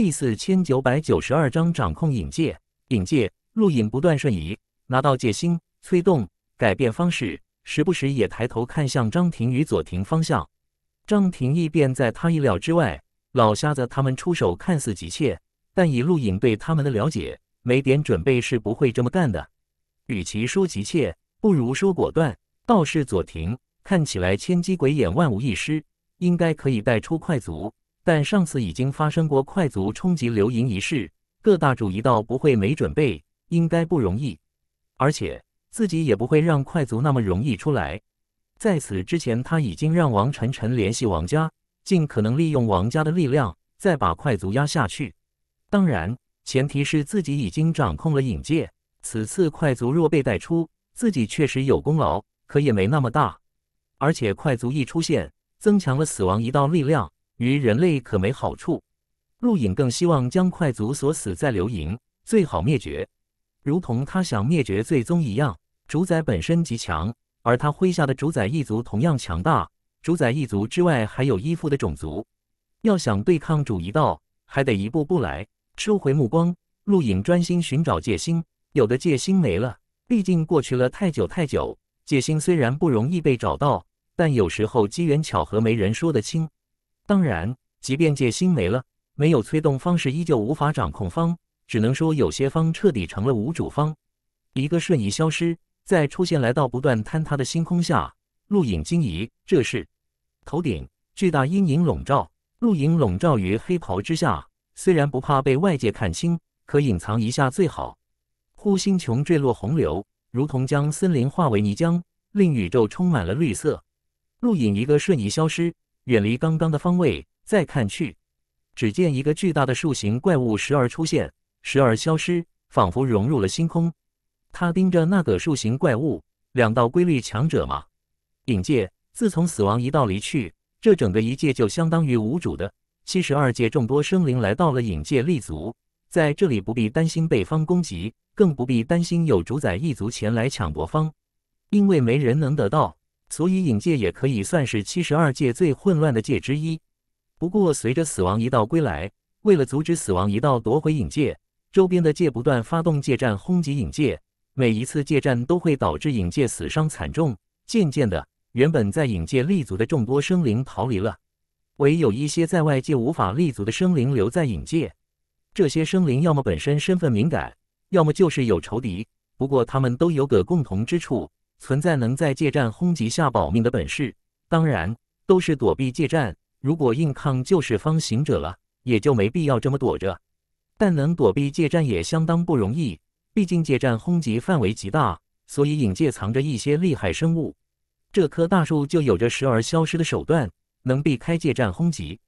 第四千九百九十二章掌控影界。影界陆影不断瞬移，拿到戒心，催动改变方式，时不时也抬头看向张庭与左庭方向。张庭意便在他意料之外，老瞎子他们出手看似急切，但以陆影对他们的了解，没点准备是不会这么干的。与其说急切，不如说果断。倒是左庭，看起来千机鬼眼万无一失，应该可以带出快足。但上次已经发生过快族冲击流萤一事，各大主一道不会没准备，应该不容易。而且自己也不会让快族那么容易出来。在此之前，他已经让王晨晨联系王家，尽可能利用王家的力量，再把快族压下去。当然，前提是自己已经掌控了引界。此次快族若被带出，自己确实有功劳，可也没那么大。而且快族一出现，增强了死亡一道力量。于人类可没好处。陆影更希望将快族锁死在流萤，最好灭绝，如同他想灭绝最终一样。主宰本身极强，而他麾下的主宰一族同样强大。主宰一族之外，还有依附的种族。要想对抗主一道，还得一步步来。收回目光，陆影专心寻找戒心。有的戒心没了，毕竟过去了太久太久。戒心虽然不容易被找到，但有时候机缘巧合，没人说得清。当然，即便界心没了，没有催动方式，依旧无法掌控方。只能说有些方彻底成了无主方。一个瞬移消失，再出现来到不断坍塌的星空下。陆影惊疑：这是头顶巨大阴影笼罩，陆影笼罩于黑袍之下。虽然不怕被外界看清，可隐藏一下最好。呼星穹坠落洪流，如同将森林化为泥浆，令宇宙充满了绿色。陆影一个瞬移消失。远离刚刚的方位，再看去，只见一个巨大的树形怪物时而出现，时而消失，仿佛融入了星空。他盯着那个树形怪物，两道规律强者吗？影界自从死亡一道离去，这整个一界就相当于无主的。七十二界众多生灵来到了影界立足，在这里不必担心被方攻击，更不必担心有主宰一族前来抢夺方，因为没人能得到。所以，影界也可以算是七十二界最混乱的界之一。不过，随着死亡一道归来，为了阻止死亡一道夺回影界，周边的界不断发动界战，轰击影界。每一次界战都会导致影界死伤惨重。渐渐的，原本在影界立足的众多生灵逃离了，唯有一些在外界无法立足的生灵留在影界。这些生灵要么本身身份敏感，要么就是有仇敌。不过，他们都有个共同之处。存在能在界战轰击下保命的本事，当然都是躲避界战。如果硬抗就是方行者了，也就没必要这么躲着。但能躲避界战也相当不容易，毕竟界战轰击范围极大，所以影界藏着一些厉害生物。这棵大树就有着时而消失的手段，能避开界战轰击。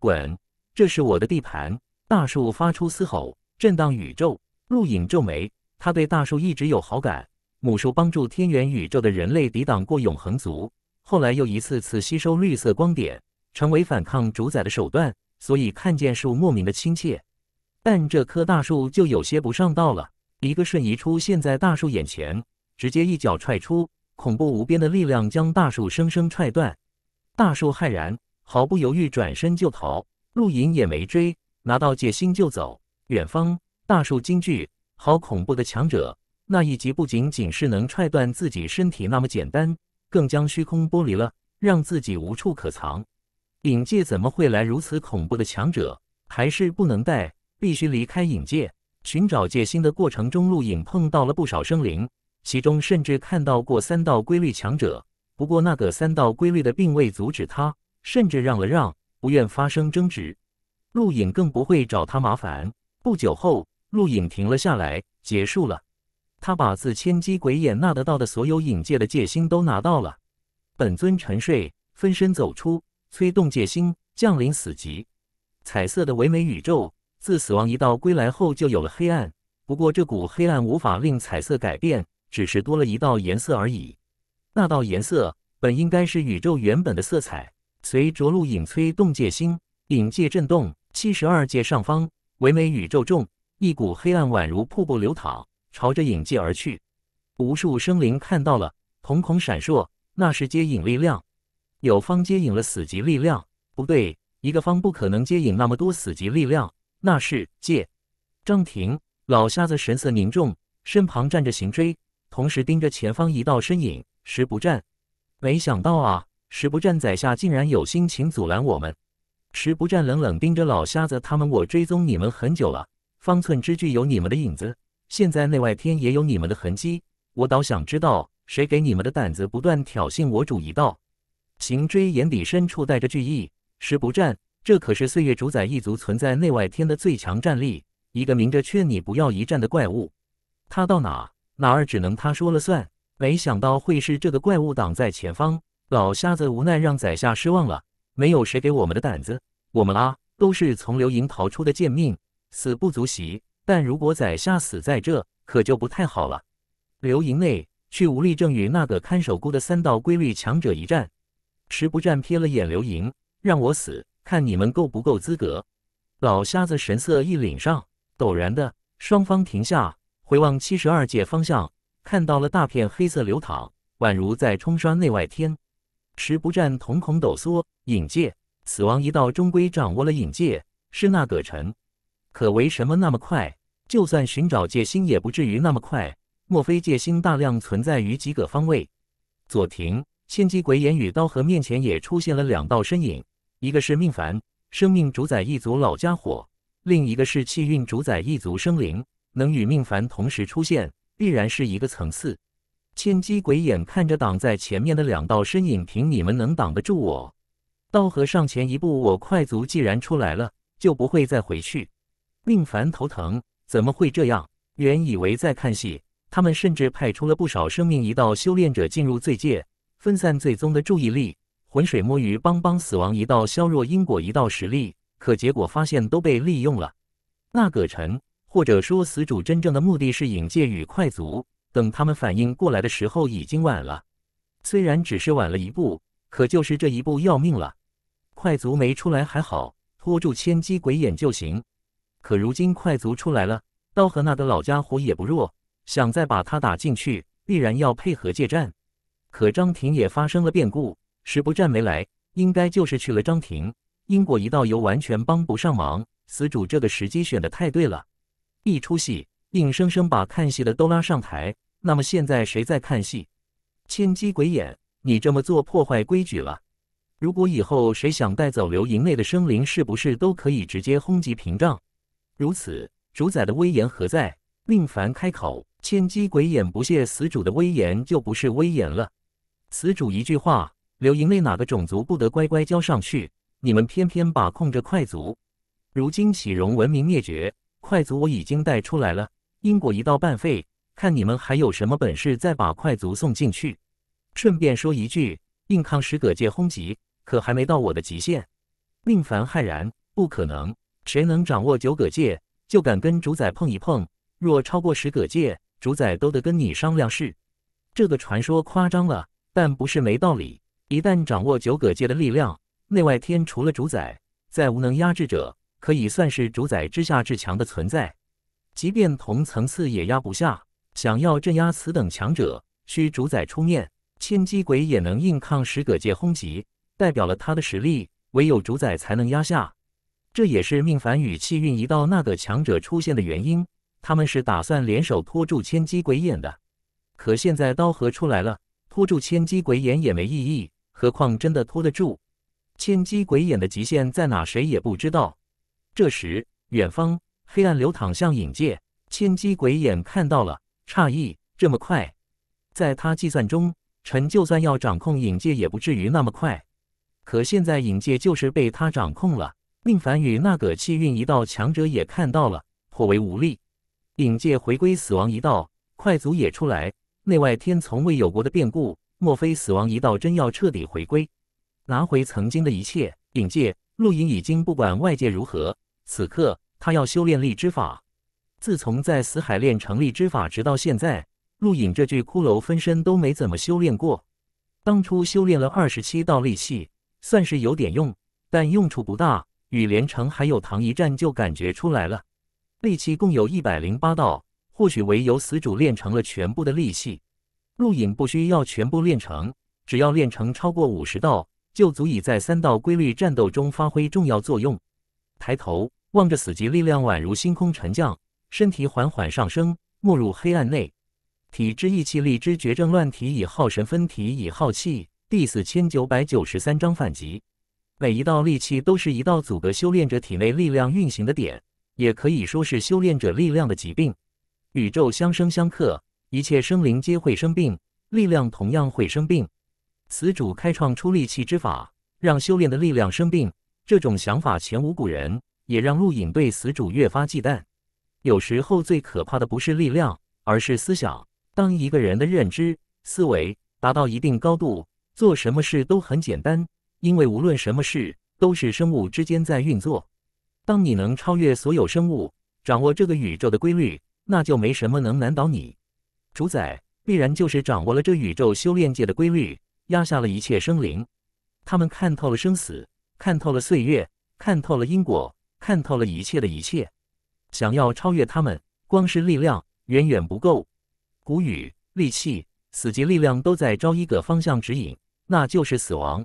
滚！这是我的地盘！大树发出嘶吼，震荡宇宙。陆影皱眉，他对大树一直有好感。母树帮助天元宇宙的人类抵挡过永恒族，后来又一次次吸收绿色光点，成为反抗主宰的手段。所以看见树莫名的亲切，但这棵大树就有些不上道了。一个瞬移出现在大树眼前，直接一脚踹出，恐怖无边的力量将大树生生踹断。大树骇然，毫不犹豫转身就逃，露营也没追，拿到戒心就走。远方，大树惊惧，好恐怖的强者。那一击不仅仅是能踹断自己身体那么简单，更将虚空剥离了，让自己无处可藏。影界怎么会来如此恐怖的强者？还是不能带，必须离开影界。寻找界心的过程中，陆影碰到了不少生灵，其中甚至看到过三道规律强者。不过那个三道规律的并未阻止他，甚至让了让，不愿发生争执。陆影更不会找他麻烦。不久后，陆影停了下来，结束了。他把自千机鬼眼那得到的所有影界的界心都拿到了，本尊沉睡，分身走出，催动界心降临死极。彩色的唯美宇宙自死亡一道归来后就有了黑暗，不过这股黑暗无法令彩色改变，只是多了一道颜色而已。那道颜色本应该是宇宙原本的色彩，随着陆影催动界心，影界震动，七十二界上方唯美宇宙中，一股黑暗宛如瀑布流淌。朝着影迹而去，无数生灵看到了，瞳孔闪烁。那是接引力量，有方接引了死级力量。不对，一个方不可能接引那么多死级力量。那是界。张庭，老瞎子神色凝重，身旁站着刑锥，同时盯着前方一道身影。石不战，没想到啊，石不战宰下竟然有心情阻拦我们。石不战冷冷盯着老瞎子他们，我追踪你们很久了，方寸之距有你们的影子。现在内外天也有你们的痕迹，我倒想知道谁给你们的胆子，不断挑衅我主一道。秦追眼底深处带着惧意，时不战，这可是岁月主宰一族存在内外天的最强战力。一个明着劝你不要一战的怪物，他到哪，哪儿只能他说了算。没想到会是这个怪物挡在前方，老瞎子无奈让宰下失望了。没有谁给我们的胆子，我们啊，都是从流萤逃出的贱命，死不足惜。但如果宰下死在这，可就不太好了。刘营内，去无力正与那个看守孤的三道规律强者一战。石不战瞥了眼刘营，让我死，看你们够不够资格。老瞎子神色一凛，上陡然的，双方停下，回望七十二界方向，看到了大片黑色流淌，宛如在冲刷内外天。石不战瞳孔抖缩，影界死亡一道终归掌握了影界，是那个陈。可为什么那么快？就算寻找界心，也不至于那么快。莫非界心大量存在于几个方位？左庭千机鬼眼与刀和面前也出现了两道身影，一个是命凡，生命主宰一族老家伙；另一个是气运主宰一族生灵。能与命凡同时出现，必然是一个层次。千机鬼眼看着挡在前面的两道身影，凭你们能挡得住我？刀和上前一步，我快足既然出来了，就不会再回去。命凡头疼，怎么会这样？原以为在看戏，他们甚至派出了不少生命一道修炼者进入罪界，分散罪宗的注意力，浑水摸鱼，帮帮死亡一道削弱因果一道实力。可结果发现都被利用了。那葛晨，或者说死主，真正的目的是引界与快足。等他们反应过来的时候，已经晚了。虽然只是晚了一步，可就是这一步要命了。快足没出来还好，拖住千机鬼眼就行。可如今快足出来了，刀和那的老家伙也不弱，想再把他打进去，必然要配合借战。可张庭也发生了变故，石不战没来，应该就是去了张庭。因果一道游完全帮不上忙，死主这个时机选的太对了，一出戏硬生生把看戏的都拉上台。那么现在谁在看戏？千机鬼眼，你这么做破坏规矩了。如果以后谁想带走流营内的生灵，是不是都可以直接轰击屏障？如此，主宰的威严何在？令凡开口，千机鬼眼不屑：“死主的威严就不是威严了。”死主一句话：“流萤内哪个种族不得乖乖交上去？你们偏偏把控着快族。如今喜荣文明灭绝，快族我已经带出来了，因果一道半废。看你们还有什么本事，再把快族送进去。顺便说一句，硬抗使葛界轰击，可还没到我的极限。”令凡骇然：“不可能！”谁能掌握九葛界，就敢跟主宰碰一碰。若超过十葛界，主宰都得跟你商量事。这个传说夸张了，但不是没道理。一旦掌握九葛界的力量，内外天除了主宰，再无能压制者，可以算是主宰之下至强的存在。即便同层次也压不下。想要镇压此等强者，需主宰出面。千机鬼也能硬抗十葛界轰击，代表了他的实力，唯有主宰才能压下。这也是命凡与气运一道那个强者出现的原因。他们是打算联手拖住千机鬼眼的，可现在刀河出来了，拖住千机鬼眼也没意义。何况真的拖得住？千机鬼眼的极限在哪？谁也不知道。这时，远方黑暗流淌向影界，千机鬼眼看到了，诧异：这么快？在他计算中，臣就算要掌控影界，也不至于那么快。可现在影界就是被他掌控了。宁凡与那个气运一道强者也看到了，颇为无力。影界回归死亡一道，快族也出来，内外天从未有过的变故。莫非死亡一道真要彻底回归，拿回曾经的一切？影界，陆隐已经不管外界如何，此刻他要修炼力之法。自从在死海练成力之法，直到现在，陆隐这具骷髅分身都没怎么修炼过。当初修炼了二十七道利器，算是有点用，但用处不大。与连城还有唐一战就感觉出来了，戾气共有一百零八道，或许唯有死主练成了全部的戾气。陆隐不需要全部练成，只要练成超过五十道，就足以在三道规律战斗中发挥重要作用。抬头望着死寂，力量宛如星空沉降，身体缓缓上升，没入黑暗内。体之意气，力之绝症，乱体以耗神，分体以耗气。第四千九百九十三章反击。每一道利器都是一道阻隔修炼者体内力量运行的点，也可以说是修炼者力量的疾病。宇宙相生相克，一切生灵皆会生病，力量同样会生病。死主开创出利器之法，让修炼的力量生病，这种想法前无古人，也让陆隐对死主越发忌惮。有时候最可怕的不是力量，而是思想。当一个人的认知、思维达到一定高度，做什么事都很简单。因为无论什么事都是生物之间在运作。当你能超越所有生物，掌握这个宇宙的规律，那就没什么能难倒你。主宰必然就是掌握了这宇宙修炼界的规律，压下了一切生灵。他们看透了生死，看透了岁月，看透了因果，看透了一切的一切。想要超越他们，光是力量远远不够。古语、戾气、死劫力量都在朝一个方向指引，那就是死亡。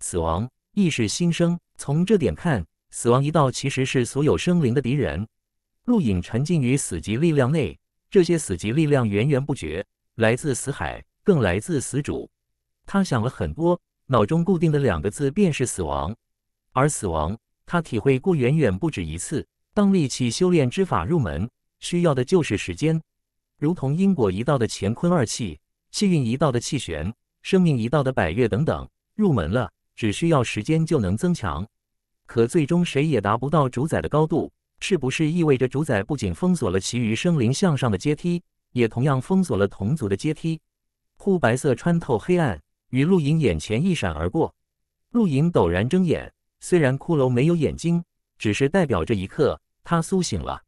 死亡亦是新生。从这点看，死亡一道其实是所有生灵的敌人。陆影沉浸于死寂力量内，这些死寂力量源源不绝，来自死海，更来自死主。他想了很多，脑中固定的两个字便是死亡。而死亡，他体会过远远不止一次。当力气修炼之法入门，需要的就是时间。如同因果一道的乾坤二气，气运一道的气旋，生命一道的百月等等，入门了。只需要时间就能增强，可最终谁也达不到主宰的高度，是不是意味着主宰不仅封锁了其余生灵向上的阶梯，也同样封锁了同族的阶梯？枯白色穿透黑暗，与露营眼前一闪而过。露营陡然睁眼，虽然骷髅没有眼睛，只是代表这一刻他苏醒了。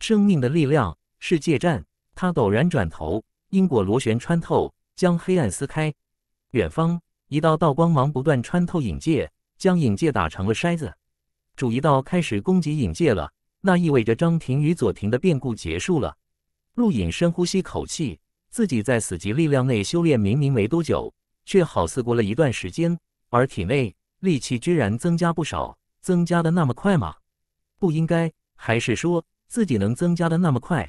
生命的力量，世界战。他陡然转头，因果螺旋穿透，将黑暗撕开。远方。一道道光芒不断穿透影界，将影界打成了筛子。主一道开始攻击影界了，那意味着张庭与左庭的变故结束了。陆隐深呼吸口气，自己在死级力量内修炼，明明没多久，却好似过了一段时间，而体内戾气居然增加不少，增加的那么快吗？不应该，还是说自己能增加的那么快？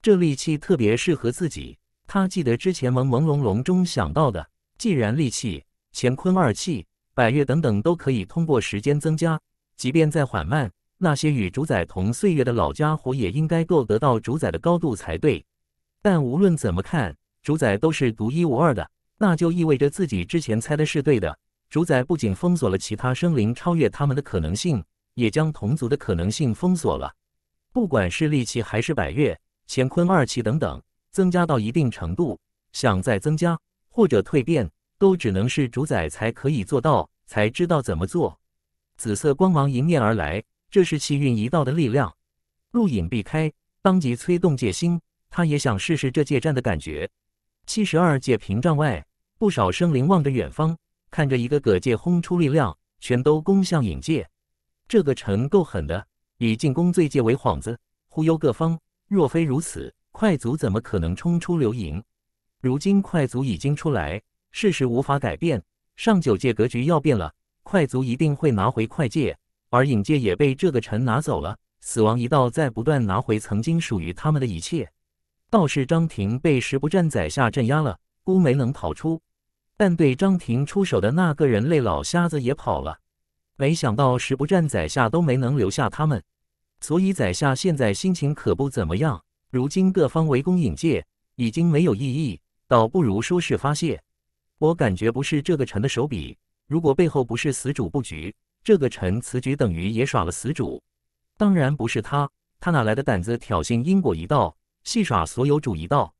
这戾气特别适合自己。他记得之前朦朦胧胧中想到的，既然戾气。乾坤二气、百月等等都可以通过时间增加，即便再缓慢，那些与主宰同岁月的老家伙也应该够得到主宰的高度才对。但无论怎么看，主宰都是独一无二的，那就意味着自己之前猜的是对的。主宰不仅封锁了其他生灵超越他们的可能性，也将同族的可能性封锁了。不管是戾气还是百月、乾坤二气等等，增加到一定程度，想再增加或者蜕变。都只能是主宰才可以做到，才知道怎么做。紫色光芒迎面而来，这是气运一道的力量。陆隐避开，当即催动界心，他也想试试这界战的感觉。七十二界屏障外，不少生灵望着远方，看着一个葛界轰出力量，全都攻向影界。这个城够狠的，以进攻罪界为幌子忽悠各方。若非如此，快族怎么可能冲出流萤？如今快族已经出来。事实无法改变，上九界格局要变了，快族一定会拿回快界，而影界也被这个尘拿走了。死亡一道在不断拿回曾经属于他们的一切。道士张庭被石不战宰下镇压了，孤没能逃出，但对张庭出手的那个人类老瞎子也跑了。没想到石不战宰下都没能留下他们，所以宰下现在心情可不怎么样。如今各方围攻影界已经没有意义，倒不如说是发泄。我感觉不是这个臣的手笔。如果背后不是死主布局，这个臣此举等于也耍了死主。当然不是他，他哪来的胆子挑衅因果一道，戏耍所有主一道？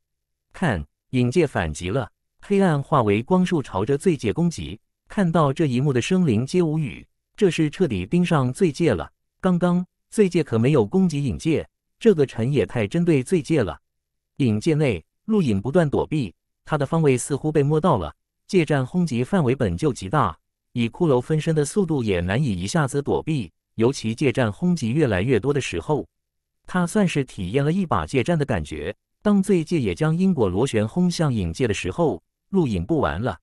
看影界反击了，黑暗化为光束朝着罪界攻击。看到这一幕的生灵皆无语，这是彻底盯上罪界了。刚刚罪界可没有攻击影界，这个臣也太针对罪界了。影界内陆影不断躲避，他的方位似乎被摸到了。界战轰击范围本就极大，以骷髅分身的速度也难以一下子躲避。尤其界战轰击越来越多的时候，他算是体验了一把界战的感觉。当罪界也将因果螺旋轰向影界的时候，录影不完了。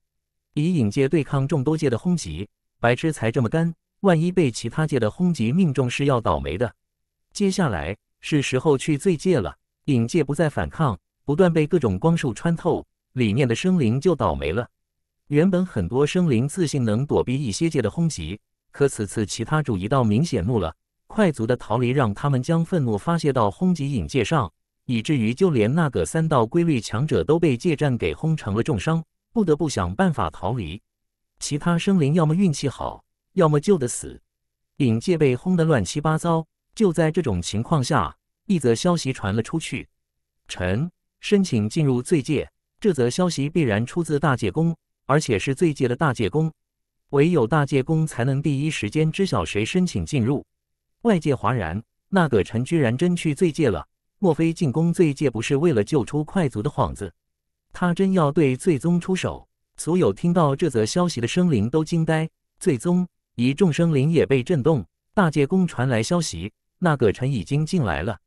以影界对抗众多界的轰击，白痴才这么干，万一被其他界的轰击命中是要倒霉的。接下来是时候去罪界了。影界不再反抗，不断被各种光束穿透，里面的生灵就倒霉了。原本很多生灵自信能躲避一些界的轰击，可此次其他主一道明显怒了，快足的逃离让他们将愤怒发泄到轰击影界上，以至于就连那个三道规律强者都被界战给轰成了重伤，不得不想办法逃离。其他生灵要么运气好，要么就得死。影界被轰得乱七八糟，就在这种情况下，一则消息传了出去：“臣申请进入罪界。”这则消息必然出自大界宫。而且是罪界的大界宫，唯有大界宫才能第一时间知晓谁申请进入。外界哗然，那个臣居然真去罪界了？莫非进宫罪界不是为了救出快族的幌子？他真要对罪宗出手？所有听到这则消息的生灵都惊呆。罪宗一众生灵也被震动。大界宫传来消息，那个臣已经进来了。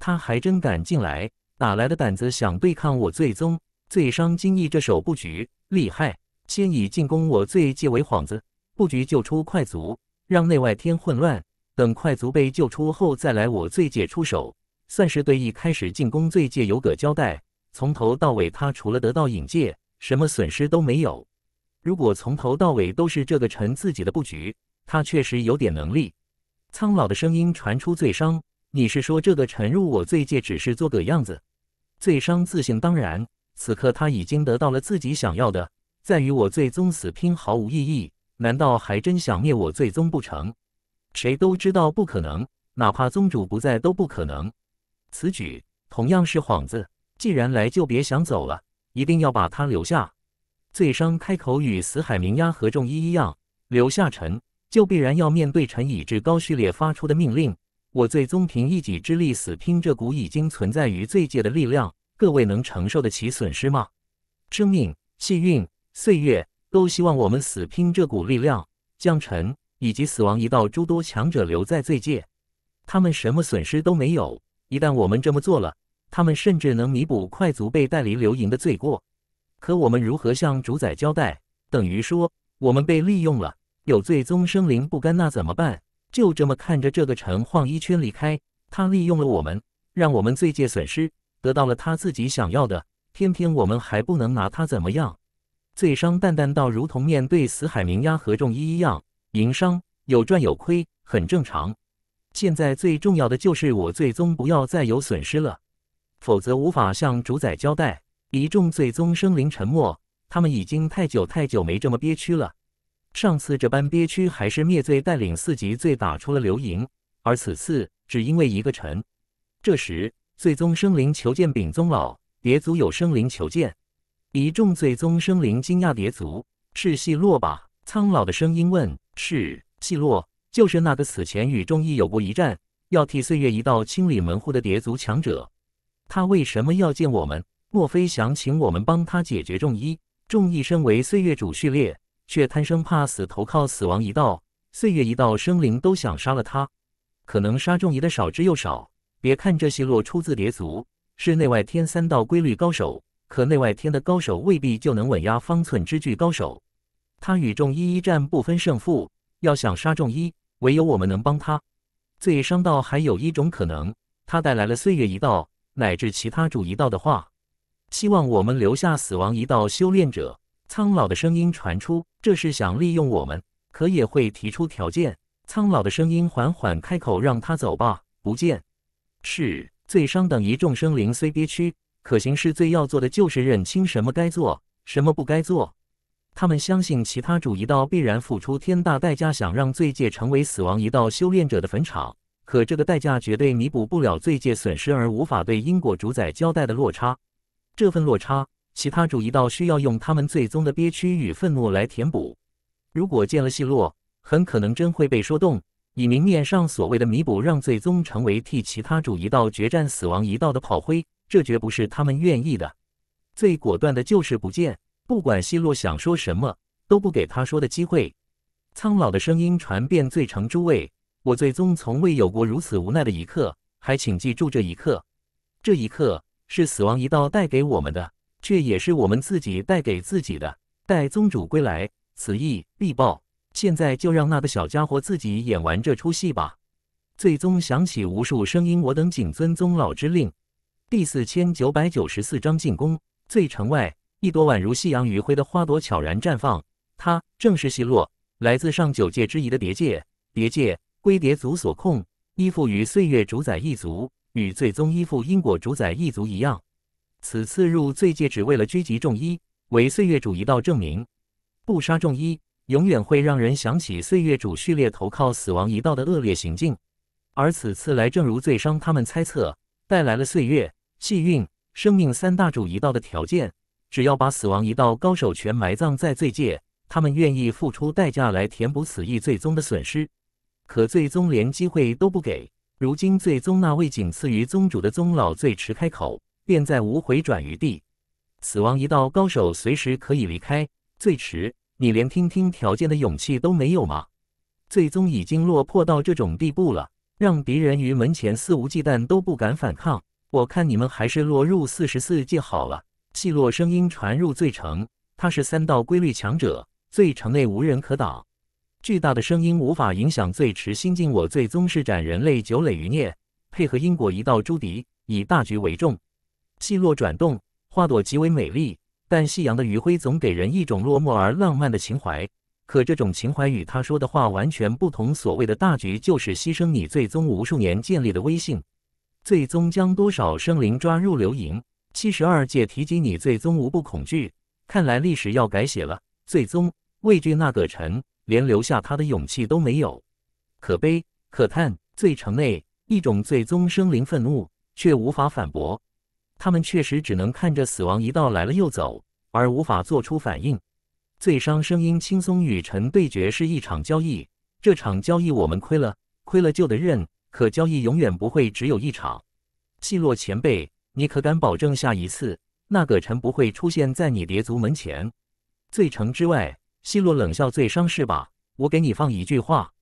他还真敢进来？哪来的胆子想对抗我罪宗？罪商惊异这手布局厉害。先以进攻我最界为幌子，布局救出快族，让内外添混乱。等快族被救出后再来我最界出手，算是对一开始进攻最界有个交代。从头到尾，他除了得到影界，什么损失都没有。如果从头到尾都是这个臣自己的布局，他确实有点能力。苍老的声音传出：“醉伤：“你是说这个臣入我醉界只是做个样子？”醉伤自信，当然，此刻他已经得到了自己想要的。在与我最宗死拼毫无意义，难道还真想灭我最宗不成？谁都知道不可能，哪怕宗主不在都不可能。此举同样是幌子，既然来就别想走了，一定要把他留下。罪商开口与死海明鸦合众一一样，留下臣就必然要面对臣以至高序列发出的命令。我最宗凭一己之力死拼这股已经存在于罪界的力量，各位能承受得起损失吗？生命、气运。岁月都希望我们死拼这股力量，将臣以及死亡一道诸多强者留在罪界，他们什么损失都没有。一旦我们这么做了，他们甚至能弥补快族被带离流萤的罪过。可我们如何向主宰交代？等于说我们被利用了，有罪宗生灵不甘，那怎么办？就这么看着这个城晃一圈离开？他利用了我们，让我们罪界损失，得到了他自己想要的，偏偏我们还不能拿他怎么样。罪商淡淡道：“如同面对死海冥鸦和众一一样，营商有赚有亏，很正常。现在最重要的就是我最终不要再有损失了，否则无法向主宰交代。”一众最宗生灵沉默，他们已经太久太久没这么憋屈了。上次这般憋屈还是灭罪带领四级罪打出了流萤，而此次只因为一个臣。这时，最宗生灵求见丙宗老，蝶族有生灵求见。一众最宗生灵惊讶，叠族是细落吧？苍老的声音问：“是细落，就是那个此前与众议有过一战，要替岁月一道清理门户的叠族强者。他为什么要见我们？莫非想请我们帮他解决众义？众议身为岁月主序列，却贪生怕死，投靠死亡一道。岁月一道生灵都想杀了他，可能杀众议的少之又少。别看这细落出自叠族，是内外天三道规律高手。”可内外天的高手未必就能稳压方寸之巨高手，他与众一一战不分胜负。要想杀众一，唯有我们能帮他。最伤道还有一种可能，他带来了岁月一道，乃至其他主一道的话，希望我们留下死亡一道修炼者。苍老的声音传出，这是想利用我们，可也会提出条件。苍老的声音缓缓开口：“让他走吧，不见。”是醉伤等一众生灵虽憋屈。可行，是最要做的，就是认清什么该做，什么不该做。他们相信其他主一道必然付出天大代价，想让罪界成为死亡一道修炼者的坟场。可这个代价绝对弥补不了罪界损失而无法对因果主宰交代的落差。这份落差，其他主一道需要用他们最终的憋屈与愤怒来填补。如果见了细落，很可能真会被说动，以明面上所谓的弥补，让最终成为替其他主一道决战死亡一道的炮灰。这绝不是他们愿意的。最果断的就是不见，不管奚落想说什么，都不给他说的机会。苍老的声音传遍醉城诸位，我最终从未有过如此无奈的一刻，还请记住这一刻。这一刻是死亡一道带给我们的，却也是我们自己带给自己的。待宗主归来，此役必报。现在就让那个小家伙自己演完这出戏吧。最终响起无数声音，我等谨遵宗老之令。第四千九百九十四章进攻。罪城外，一朵宛如夕阳余晖的花朵悄然绽放。它正是奚落，来自上九界之一的蝶界，蝶界，归蝶族所控，依附于岁月主宰一族，与最终依附因果主宰一族一样。此次入罪界，只为了狙击众一，为岁月主一道证明。不杀众一，永远会让人想起岁月主序列投靠死亡一道的恶劣行径。而此次来，正如罪伤他们猜测，带来了岁月。气运、生命三大主一道的条件，只要把死亡一道高手全埋葬在罪界，他们愿意付出代价来填补此役最终的损失。可最终连机会都不给。如今最终那位仅次于宗主的宗老最迟开口，便再无回转余地。死亡一道高手随时可以离开。最迟，你连听听条件的勇气都没有吗？最终已经落魄到这种地步了，让敌人于门前肆无忌惮都不敢反抗。我看你们还是落入四十四界好了。细落声音传入醉城，他是三道规律强者，醉城内无人可挡。巨大的声音无法影响醉池心境。我醉宗施展人类九累余孽，配合因果一道朱敌，以大局为重。细落转动，花朵极为美丽，但夕阳的余晖总给人一种落寞而浪漫的情怀。可这种情怀与他说的话完全不同。所谓的大局，就是牺牲你醉宗无数年建立的威信。最终将多少生灵抓入流营？七十二界提及你最终无不恐惧。看来历史要改写了。最终畏惧那个尘，连留下他的勇气都没有。可悲可叹。最城内一种最终生灵愤怒，却无法反驳。他们确实只能看着死亡一道来了又走，而无法做出反应。最伤声音轻松，与臣对决是一场交易。这场交易我们亏了，亏了就得认。可交易永远不会只有一场。细洛前辈，你可敢保证下一次那个臣不会出现在你蝶族门前？罪城之外，细落冷笑，最伤是吧？我给你放一句话：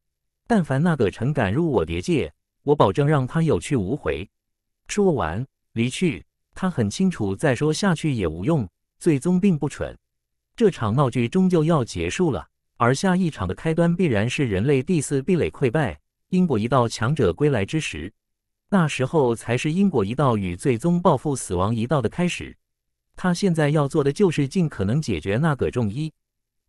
但凡那个臣敢入我蝶界，我保证让他有去无回。说完离去，他很清楚，再说下去也无用。最终并不蠢，这场闹剧终究要结束了，而下一场的开端必然是人类第四壁垒溃败。因果一道强者归来之时，那时候才是因果一道与最终报复死亡一道的开始。他现在要做的就是尽可能解决那个仲一。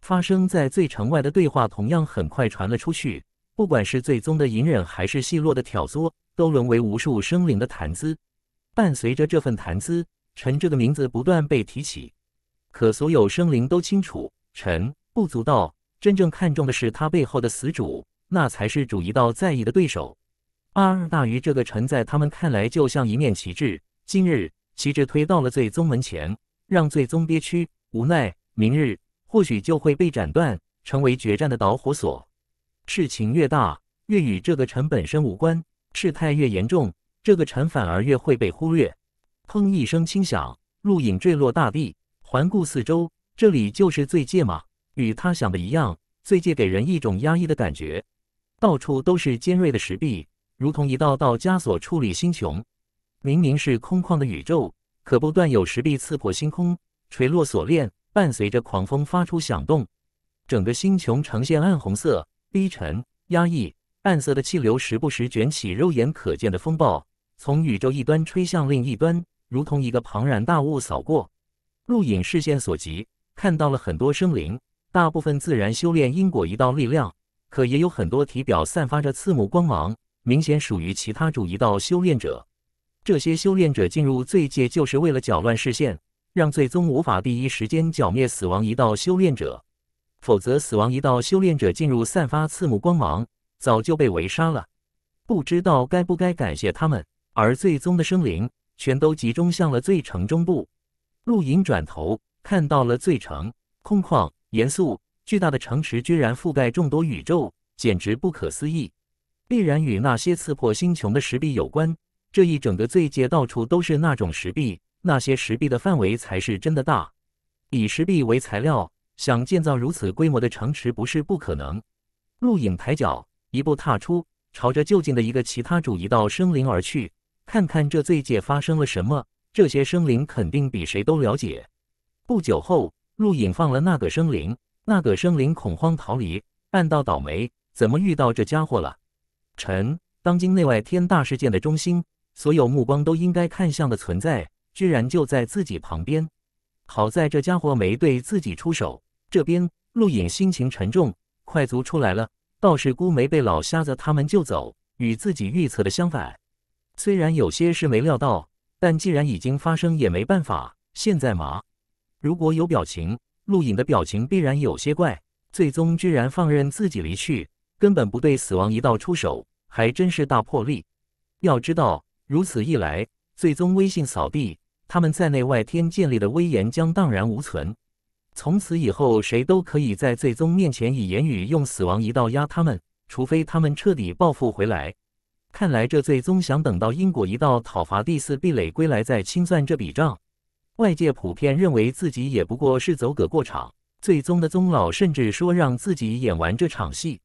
发生在最城外的对话同样很快传了出去，不管是最终的隐忍还是细落的挑唆，都沦为无数生灵的谈资。伴随着这份谈资，陈这个名字不断被提起。可所有生灵都清楚，陈不足道，真正看重的是他背后的死主。那才是主一道在意的对手。二大鱼这个臣在他们看来就像一面旗帜。今日旗帜推到了最宗门前，让最宗憋屈无奈。明日或许就会被斩断，成为决战的导火索。事情越大，越与这个臣本身无关；事态越严重，这个臣反而越会被忽略。砰一声轻响，陆影坠落大地，环顾四周，这里就是罪界吗？与他想的一样，罪界给人一种压抑的感觉。到处都是尖锐的石壁，如同一道道枷锁矗立星穹。明明是空旷的宇宙，可不断有石壁刺破星空，垂落锁链，伴随着狂风发出响动。整个星穹呈现暗红色，低沉压抑。暗色的气流时不时卷起肉眼可见的风暴，从宇宙一端吹向另一端，如同一个庞然大物扫过。陆影视线所及，看到了很多生灵，大部分自然修炼因果一道力量。可也有很多体表散发着刺目光芒，明显属于其他主一道修炼者。这些修炼者进入罪界，就是为了搅乱视线，让罪宗无法第一时间剿灭死亡一道修炼者。否则，死亡一道修炼者进入散发刺目光芒，早就被围杀了。不知道该不该感谢他们。而最终的生灵全都集中向了罪城中部。陆隐转头看到了罪城，空旷严肃。巨大的城池居然覆盖众多宇宙，简直不可思议！必然与那些刺破星穹的石壁有关。这一整个罪界到处都是那种石壁，那些石壁的范围才是真的大。以石壁为材料，想建造如此规模的城池不是不可能。陆影抬脚，一步踏出，朝着就近的一个其他主一道生灵而去，看看这罪界发生了什么。这些生灵肯定比谁都了解。不久后，陆影放了那个生灵。那个生灵恐慌逃离，暗道倒霉，怎么遇到这家伙了？臣，当今内外天大事件的中心，所有目光都应该看向的存在，居然就在自己旁边。好在这家伙没对自己出手。这边陆隐心情沉重，快足出来了，道士孤没被老瞎子他们救走，与自己预测的相反。虽然有些事没料到，但既然已经发生，也没办法。现在嘛，如果有表情。陆隐的表情必然有些怪，最终居然放任自己离去，根本不对死亡一道出手，还真是大魄力。要知道，如此一来，最终威信扫地，他们在内外天建立的威严将荡然无存。从此以后，谁都可以在最终面前以言语用死亡一道压他们，除非他们彻底报复回来。看来这最终想等到因果一道讨伐第四壁垒归来再清算这笔账。外界普遍认为自己也不过是走个过场，最终的宗老甚至说让自己演完这场戏，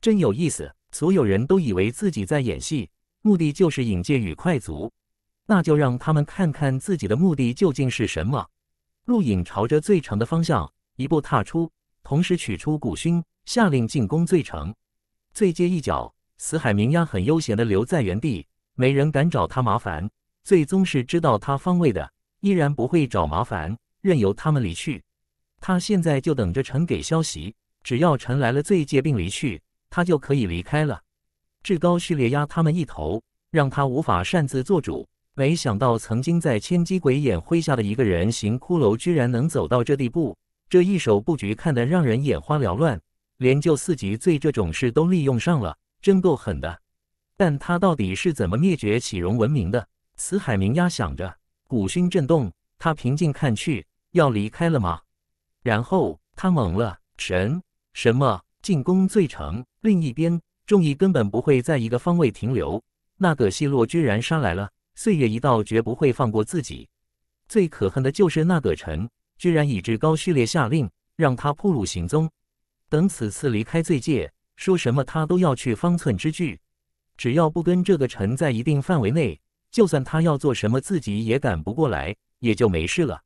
真有意思。所有人都以为自己在演戏，目的就是引介与快足，那就让他们看看自己的目的究竟是什么。陆影朝着醉城的方向一步踏出，同时取出古勋，下令进攻醉城。醉街一角，死海冥鸦很悠闲的留在原地，没人敢找他麻烦。最终是知道他方位的。依然不会找麻烦，任由他们离去。他现在就等着臣给消息，只要臣来了罪戒并离去，他就可以离开了。至高序列压他们一头，让他无法擅自做主。没想到曾经在千机鬼眼麾下的一个人形骷髅，居然能走到这地步。这一手布局看得让人眼花缭乱，连救四级罪这种事都利用上了，真够狠的。但他到底是怎么灭绝启荣文明的？死海明压想着。古勋震动，他平静看去，要离开了吗？然后他懵了，神什么进攻罪城？另一边，众义根本不会在一个方位停留。那个西洛居然杀来了，岁月一道绝不会放过自己。最可恨的就是那个臣，居然以至高序列下令，让他铺路行踪。等此次离开罪界，说什么他都要去方寸之距。只要不跟这个臣在一定范围内。就算他要做什么，自己也赶不过来，也就没事了。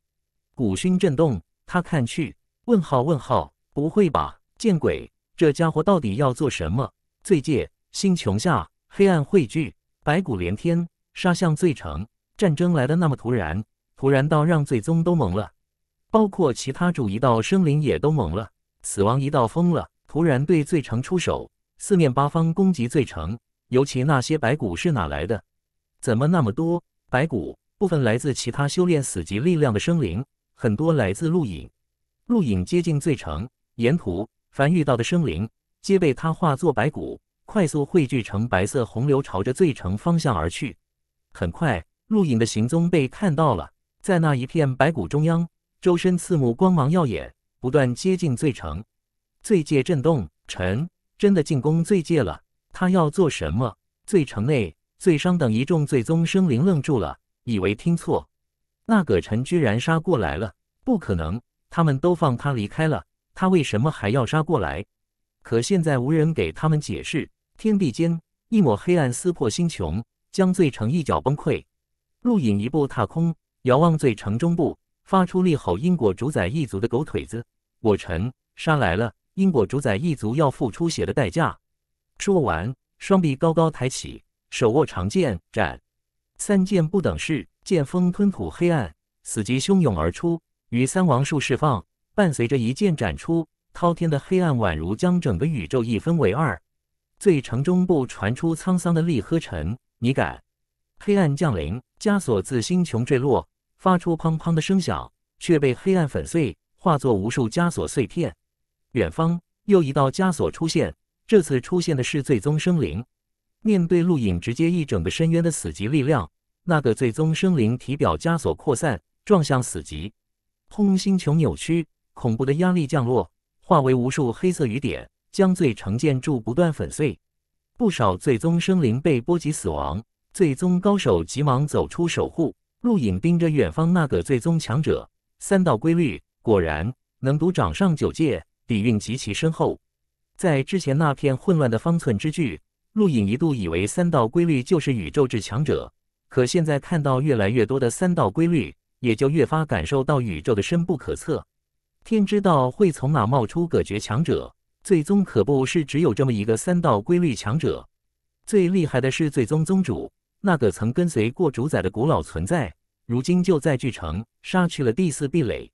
古勋震动，他看去，问号问号，不会吧？见鬼，这家伙到底要做什么？罪界星穹下，黑暗汇聚，白骨连天，杀向罪城。战争来的那么突然，突然到让罪宗都懵了，包括其他主一道生灵也都懵了。死亡一道疯了，突然对罪城出手，四面八方攻击罪城。尤其那些白骨是哪来的？怎么那么多白骨？部分来自其他修炼死级力量的生灵，很多来自陆影。陆影接近醉城，沿途凡遇到的生灵，皆被他化作白骨，快速汇聚成白色洪流，朝着醉城方向而去。很快，陆影的行踪被看到了。在那一片白骨中央，周身刺目光芒耀眼，不断接近醉城。醉界震动，臣真的进攻醉界了。他要做什么？醉城内。醉商等一众醉宗生灵愣住了，以为听错。那葛晨居然杀过来了，不可能！他们都放他离开了，他为什么还要杀过来？可现在无人给他们解释。天地间一抹黑暗撕破星穹，将醉城一脚崩溃。陆隐一步踏空，遥望醉城中部，发出厉吼：“因果主宰一族的狗腿子，我臣杀来了！因果主宰一族要付出血的代价！”说完，双臂高高抬起。手握长剑斩，三剑不等式，剑锋吞吐黑暗，死机汹涌而出，与三王术释放，伴随着一剑斩出，滔天的黑暗宛如将整个宇宙一分为二。最城中部传出沧桑的厉喝尘，你敢！”黑暗降临，枷锁自星穹坠落，发出砰砰的声响，却被黑暗粉碎，化作无数枷锁碎片。远方又一道枷锁出现，这次出现的是最终生灵。面对陆影，直接一整个深渊的死寂力量，那个最终生灵体表枷锁扩散，撞向死寂，空心穹扭曲，恐怖的压力降落，化为无数黑色雨点，将最城建筑不断粉碎，不少最终生灵被波及死亡。最终高手急忙走出守护，陆影盯着远方那个最终强者，三道规律果然能独掌上九界，底蕴极其深厚，在之前那片混乱的方寸之巨，陆隐一度以为三道规律就是宇宙至强者，可现在看到越来越多的三道规律，也就越发感受到宇宙的深不可测。天知道会从哪冒出个绝强者。最终可不是只有这么一个三道规律强者，最厉害的是最宗宗主，那个曾跟随过主宰的古老存在，如今就在巨城杀去了第四壁垒，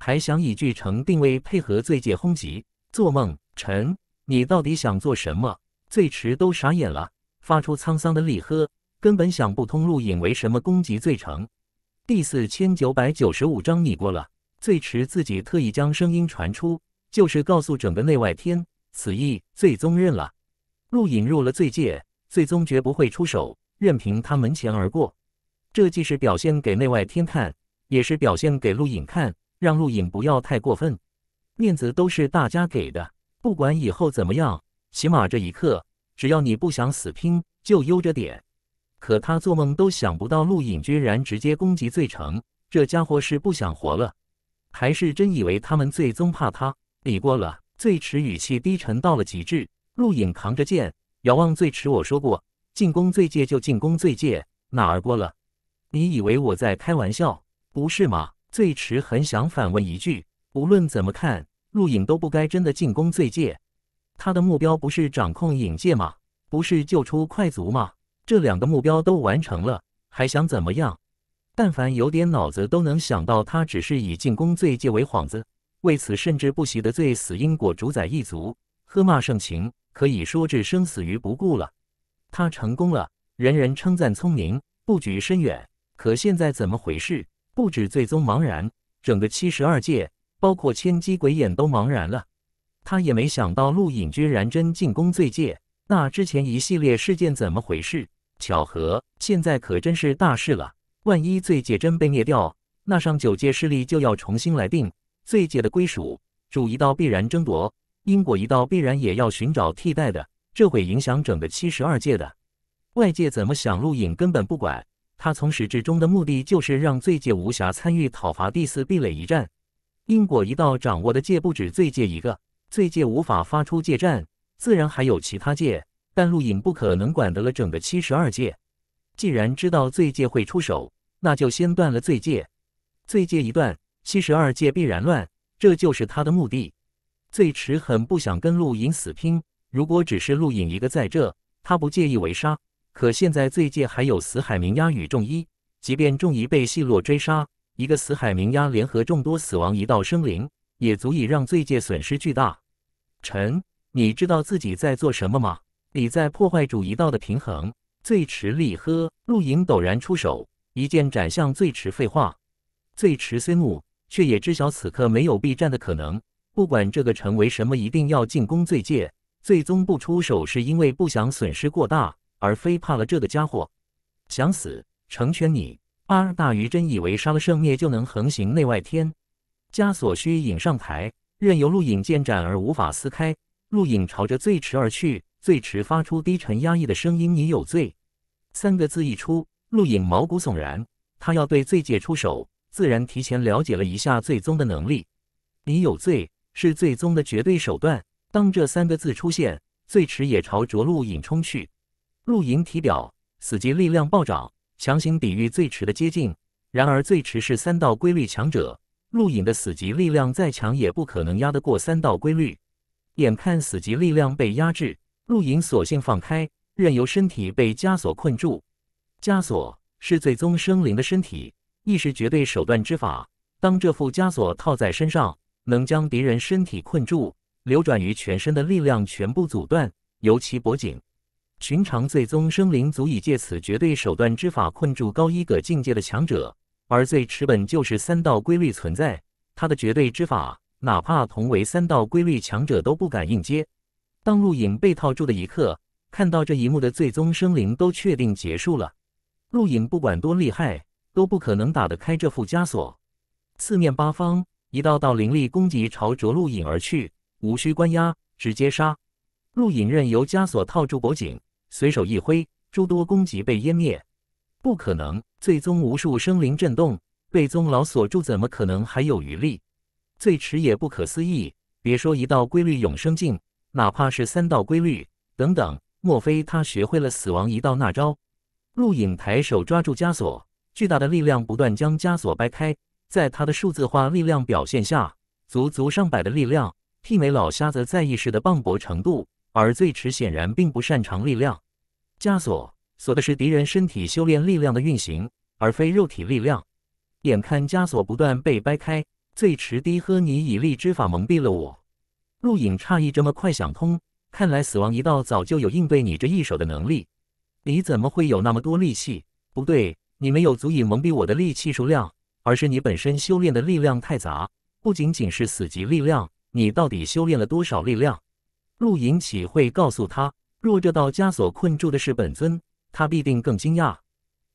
还想以巨城定位配合罪界轰击？做梦！臣，你到底想做什么？最迟都傻眼了，发出沧桑的厉喝，根本想不通陆隐为什么攻击醉城。第四千九百九十五章你过了，最迟自己特意将声音传出，就是告诉整个内外天，此役最宗认了。陆隐入了罪界，最宗绝不会出手，任凭他门前而过。这既是表现给内外天看，也是表现给陆隐看，让陆隐不要太过分。面子都是大家给的，不管以后怎么样。起码这一刻，只要你不想死拼，就悠着点。可他做梦都想不到，陆影居然直接攻击罪城，这家伙是不想活了，还是真以为他们最宗怕他？李过了，最迟语气低沉到了极致。陆影扛着剑，遥望最迟。我说过，进攻罪界就进攻罪界，哪儿过了？你以为我在开玩笑？不是吗？最迟很想反问一句：无论怎么看，陆影都不该真的进攻罪界。他的目标不是掌控影界吗？不是救出快族吗？这两个目标都完成了，还想怎么样？但凡有点脑子都能想到，他只是以进攻罪界为幌子，为此甚至不惜得罪死因果主宰一族，喝骂盛情，可以说置生死于不顾了。他成功了，人人称赞聪明，布局深远。可现在怎么回事？不止最宗茫然，整个七十二界，包括千机鬼眼都茫然了。他也没想到陆隐居然真进宫罪界，那之前一系列事件怎么回事？巧合，现在可真是大事了。万一罪界真被灭掉，那上九界势力就要重新来定罪界的归属。主一道必然争夺，因果一道必然也要寻找替代的，这会影响整个七十二界的。外界怎么想，陆隐根本不管。他从始至终的目的就是让罪界无暇参与讨伐第四壁垒一战。因果一道掌握的界不止罪界一个。罪界无法发出界战，自然还有其他界，但陆隐不可能管得了整个七十二界。既然知道罪界会出手，那就先断了罪界。罪界一断，七十二界必然乱，这就是他的目的。罪迟很不想跟陆隐死拼，如果只是陆隐一个在这，他不介意围杀。可现在罪界还有死海冥鸦与众一，即便众一被细落追杀，一个死海冥鸦联合众多死亡一道生灵，也足以让罪界损失巨大。臣，你知道自己在做什么吗？你在破坏主一道的平衡。醉迟立喝，陆影陡然出手，一剑斩向醉迟。废话。醉迟虽怒，却也知晓此刻没有避战的可能。不管这个臣为什么一定要进攻最界，最终不出手是因为不想损失过大，而非怕了这个家伙。想死，成全你。二大鱼真以为杀了圣灭就能横行内外天？枷锁虚影上台。任由陆影见斩而无法撕开，陆影朝着醉池而去。醉迟发出低沉压抑的声音：“你有罪。”三个字一出，陆影毛骨悚然。他要对醉界出手，自然提前了解了一下醉宗的能力。你有罪是醉宗的绝对手段。当这三个字出现，醉迟也朝着陆影冲去。陆影体表死寂力量暴涨，强行抵御醉迟的接近。然而，醉迟是三道规律强者。陆隐的死级力量再强，也不可能压得过三道规律。眼看死级力量被压制，陆隐索性放开，任由身体被枷锁困住。枷锁是最宗生灵的身体亦是绝对手段之法，当这副枷锁套在身上，能将敌人身体困住，流转于全身的力量全部阻断，尤其脖颈。寻常最宗生灵足以借此绝对手段之法困住高一个境界的强者。而最迟本就是三道规律存在，它的绝对之法，哪怕同为三道规律强者都不敢硬接。当陆影被套住的一刻，看到这一幕的最终生灵都确定结束了。陆影不管多厉害，都不可能打得开这副枷锁。四面八方一道道灵力攻击朝着陆影而去，无需关押，直接杀。陆影任由枷锁套住脖颈，随手一挥，诸多攻击被湮灭。不可能。最终，无数生灵震动，被宗老锁住，怎么可能还有余力？最迟也不可思议，别说一道规律永生境，哪怕是三道规律，等等，莫非他学会了死亡一道那招？陆影抬手抓住枷锁，巨大的力量不断将枷锁掰开，在他的数字化力量表现下，足足上百的力量，媲美老瞎子在意识的磅礴程度，而最迟显然并不擅长力量，枷锁。锁的是敌人身体修炼力量的运行，而非肉体力量。眼看枷锁不断被掰开，最迟的，喝你以力之法蒙蔽了我。陆影诧异，这么快想通？看来死亡一道早就有应对你这一手的能力。你怎么会有那么多力气？不对，你没有足以蒙蔽我的力气数量，而是你本身修炼的力量太杂，不仅仅是死级力量。你到底修炼了多少力量？陆影岂会告诉他？若这道枷锁困住的是本尊。他必定更惊讶，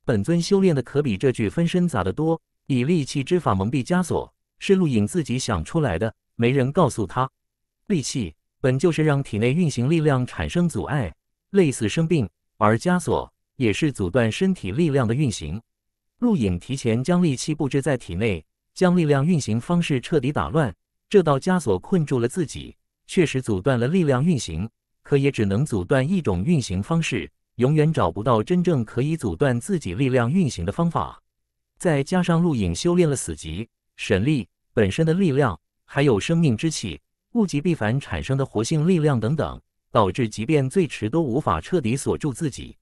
本尊修炼的可比这具分身杂得多。以戾气之法蒙蔽枷锁，是陆影自己想出来的，没人告诉他。戾气本就是让体内运行力量产生阻碍，类似生病；而枷锁也是阻断身体力量的运行。陆影提前将戾气布置在体内，将力量运行方式彻底打乱。这道枷锁困住了自己，确实阻断了力量运行，可也只能阻断一种运行方式。永远找不到真正可以阻断自己力量运行的方法，再加上陆影修炼了死极神力本身的力量，还有生命之气物极必反产生的活性力量等等，导致即便最迟都无法彻底锁住自己。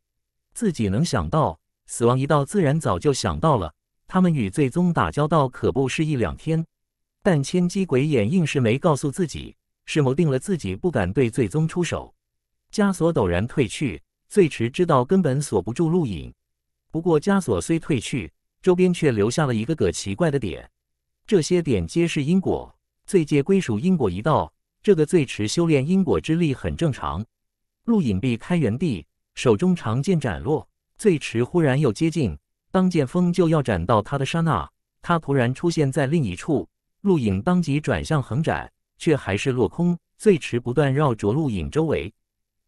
自己能想到死亡一道，自然早就想到了。他们与最宗打交道可不是一两天，但千机鬼眼硬是没告诉自己，是谋定了自己不敢对最宗出手。枷锁陡然退去。最迟知道根本锁不住陆影，不过枷锁虽退去，周边却留下了一个个奇怪的点，这些点皆是因果。罪界归属因果一道，这个最迟修炼因果之力很正常。陆影避开原地，手中长剑斩落，最迟忽然又接近，当剑锋就要斩到他的刹那，他突然出现在另一处，陆影当即转向横斩，却还是落空。最迟不断绕着陆影周围。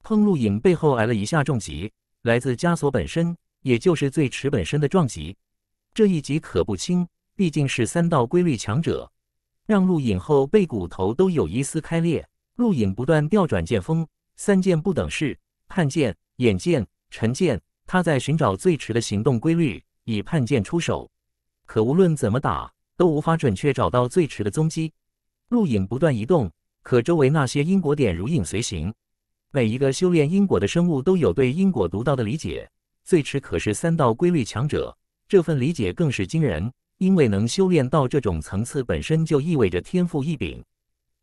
碰陆影背后挨了一下重击，来自枷锁本身，也就是最迟本身的撞击。这一击可不轻，毕竟是三道规律强者。让陆影后背骨头都有一丝开裂。陆影不断调转剑锋，三剑不等式，判剑、眼剑、沉剑。他在寻找最迟的行动规律，以判剑出手。可无论怎么打，都无法准确找到最迟的踪迹。陆影不断移动，可周围那些因果点如影随形。每一个修炼因果的生物都有对因果独到的理解，最迟可是三道规律强者，这份理解更是惊人。因为能修炼到这种层次，本身就意味着天赋异禀，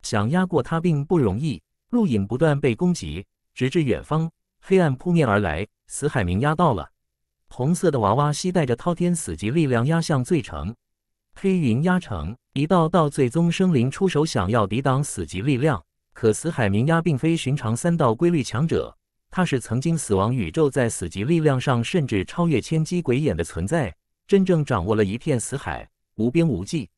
想压过他并不容易。陆隐不断被攻击，直至远方，黑暗扑面而来，死海明压到了。红色的娃娃吸带着滔天死级力量压向醉城，黑云压城，一道道醉宗生灵出手，想要抵挡死级力量。可死海冥鸦并非寻常三道规律强者，他是曾经死亡宇宙在死级力量上甚至超越千机鬼眼的存在，真正掌握了一片死海，无边无际。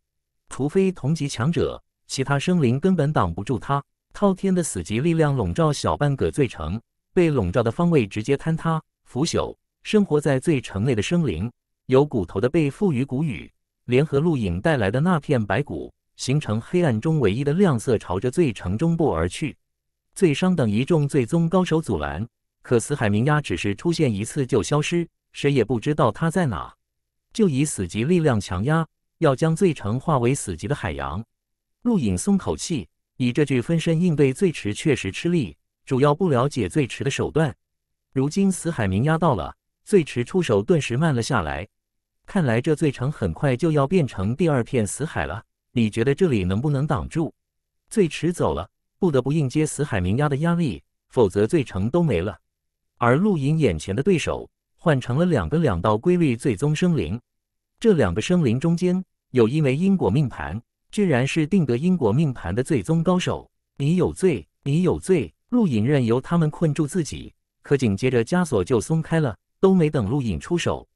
除非同级强者，其他生灵根本挡不住他。滔天的死级力量笼罩小半个罪城，被笼罩的方位直接坍塌腐朽。生活在罪城内的生灵，有骨头的被赋予骨语，联合录影带来的那片白骨。形成黑暗中唯一的亮色，朝着醉城中部而去。醉殇等一众醉宗高手阻拦，可死海冥压只是出现一次就消失，谁也不知道他在哪。就以死级力量强压，要将醉城化为死级的海洋。陆影松口气，以这具分身应对醉迟确实吃力，主要不了解醉迟的手段。如今死海冥压到了，醉迟出手顿时慢了下来。看来这醉城很快就要变成第二片死海了。你觉得这里能不能挡住？最迟走了，不得不应接死海冥压的压力，否则罪城都没了。而陆隐眼前的对手换成了两个两道规律最宗生灵，这两个生灵中间有一枚因果命盘，居然是定格因果命盘的最宗高手。你有罪，你有罪。陆隐任由他们困住自己，可紧接着枷锁就松开了，都没等陆隐出手，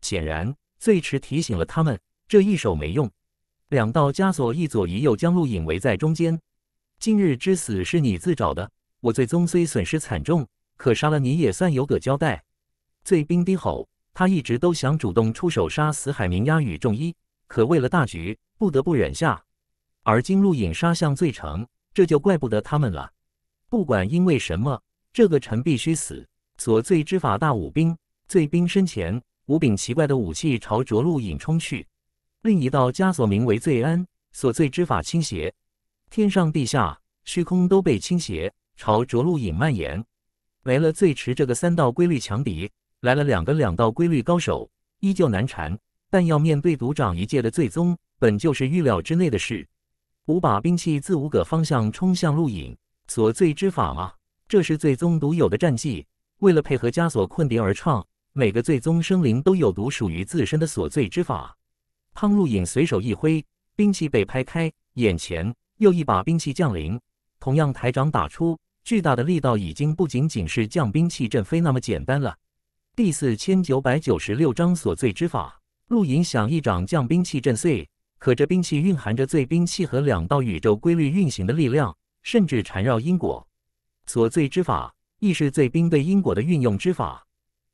显然最迟提醒了他们，这一手没用。两道枷锁一左一右将陆影围在中间。今日之死是你自找的。我罪宗虽损失惨重，可杀了你也算有个交代。罪兵低吼，他一直都想主动出手杀死海明压与仲一，可为了大局不得不忍下。而今陆影杀向罪城，这就怪不得他们了。不管因为什么，这个臣必须死。所罪之法大武兵，罪兵身前五柄奇怪的武器朝着陆影冲去。另一道枷锁名为罪安，所罪之法倾斜，天上地下虚空都被倾斜，朝着陆影蔓延。没了最迟这个三道规律强敌，来了两个两道规律高手，依旧难缠。但要面对独掌一界的罪宗，本就是预料之内的事。五把兵器自五个方向冲向陆影，所罪之法吗？这是罪宗独有的战绩。为了配合枷锁困敌而创。每个罪宗生灵都有独属于自身的所罪之法。汤露隐随手一挥，兵器被拍开，眼前又一把兵器降临，同样台掌打出，巨大的力道已经不仅仅是将兵器震飞那么简单了。第四千九百九十六章锁罪之法，露影想一掌将兵器震碎，可这兵器蕴含着罪兵器和两道宇宙规律运行的力量，甚至缠绕因果。锁罪之法亦是罪兵对因果的运用之法。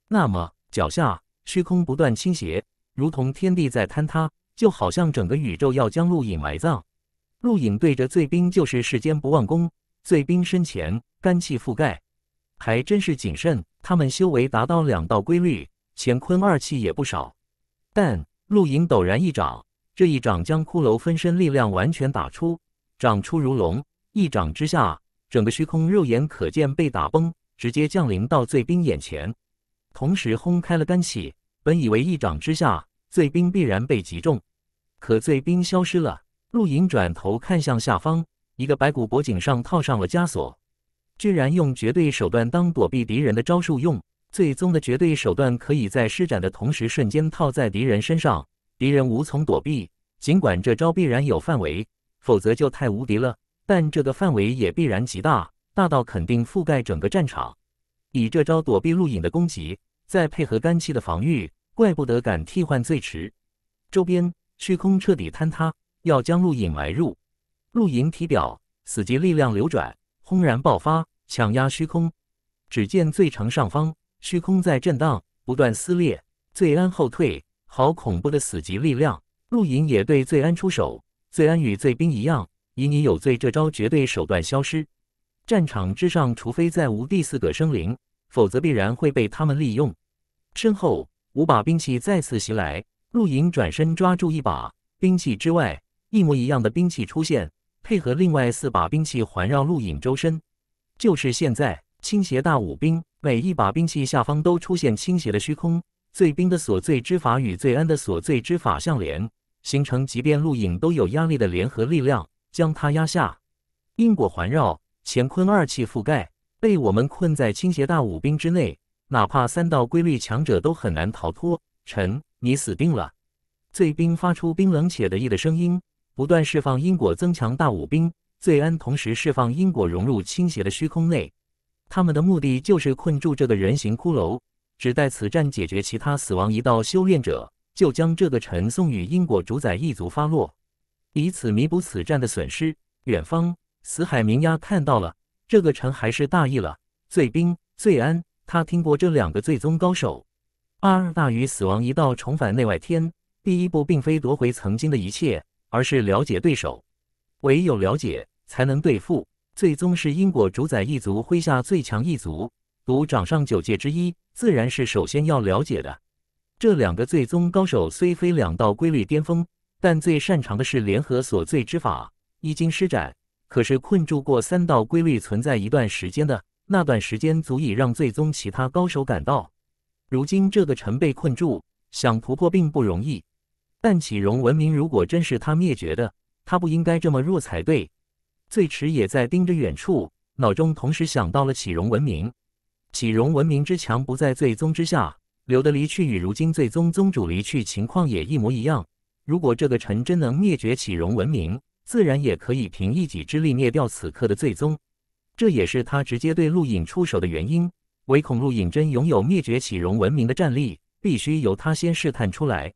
那么脚下虚空不断倾斜。如同天地在坍塌，就好像整个宇宙要将陆影埋葬。陆影对着醉冰就是世间不忘功。醉冰身前肝气覆盖，还真是谨慎。他们修为达到两道规律，乾坤二气也不少。但陆影陡然一掌，这一掌将骷髅分身力量完全打出，掌出如龙，一掌之下，整个虚空肉眼可见被打崩，直接降临到醉冰眼前，同时轰开了干气。本以为一掌之下。醉兵必然被击中，可醉兵消失了。陆影转头看向下方，一个白骨脖颈上套上了枷锁，居然用绝对手段当躲避敌人的招数用。最终的绝对手段可以在施展的同时瞬间套在敌人身上，敌人无从躲避。尽管这招必然有范围，否则就太无敌了，但这个范围也必然极大，大到肯定覆盖整个战场。以这招躲避陆影的攻击，再配合干气的防御。怪不得敢替换罪池，周边虚空彻底坍塌，要将陆影埋入。陆影体表死寂力量流转，轰然爆发，强压虚空。只见罪城上方虚空在震荡，不断撕裂。罪安后退，好恐怖的死寂力量！陆影也对罪安出手。罪安与罪兵一样，以你有罪这招绝对手段消失。战场之上，除非再无第四个生灵，否则必然会被他们利用。身后。五把兵器再次袭来，陆影转身抓住一把兵器之外，一模一样的兵器出现，配合另外四把兵器环绕陆影周身。就是现在，倾斜大武兵，每一把兵器下方都出现倾斜的虚空。醉兵的锁醉之法与醉安的锁醉之法相连，形成即便陆影都有压力的联合力量，将他压下。因果环绕，乾坤二气覆盖，被我们困在倾斜大武兵之内。哪怕三道规律强者都很难逃脱，臣，你死定了！醉兵发出冰冷且得意的声音，不断释放因果增强大武兵。醉安同时释放因果融入倾斜的虚空内，他们的目的就是困住这个人形骷髅，只待此战解决其他死亡一道修炼者，就将这个臣送与因果主宰一族发落，以此弥补此战的损失。远方死海冥鸦看到了这个臣，还是大意了。醉兵、醉安。他听过这两个最终高手，二大于死亡一道重返内外天。第一步并非夺回曾经的一切，而是了解对手。唯有了解，才能对付。最终是因果主宰一族麾下最强一族，独掌上九界之一，自然是首先要了解的。这两个最终高手虽非两道规律巅峰，但最擅长的是联合锁罪之法。一经施展，可是困住过三道规律存在一段时间的。那段时间足以让最宗其他高手赶到。如今这个城被困住，想突破并不容易。但启荣文明如果真是他灭绝的，他不应该这么弱才对。最迟也在盯着远处，脑中同时想到了启荣文明。启荣文明之强不在最宗之下，留的离去与如今最宗宗主离去情况也一模一样。如果这个城真能灭绝启荣文明，自然也可以凭一己之力灭掉此刻的最宗。这也是他直接对陆隐出手的原因，唯恐陆隐真拥有灭绝启荣文明的战力，必须由他先试探出来。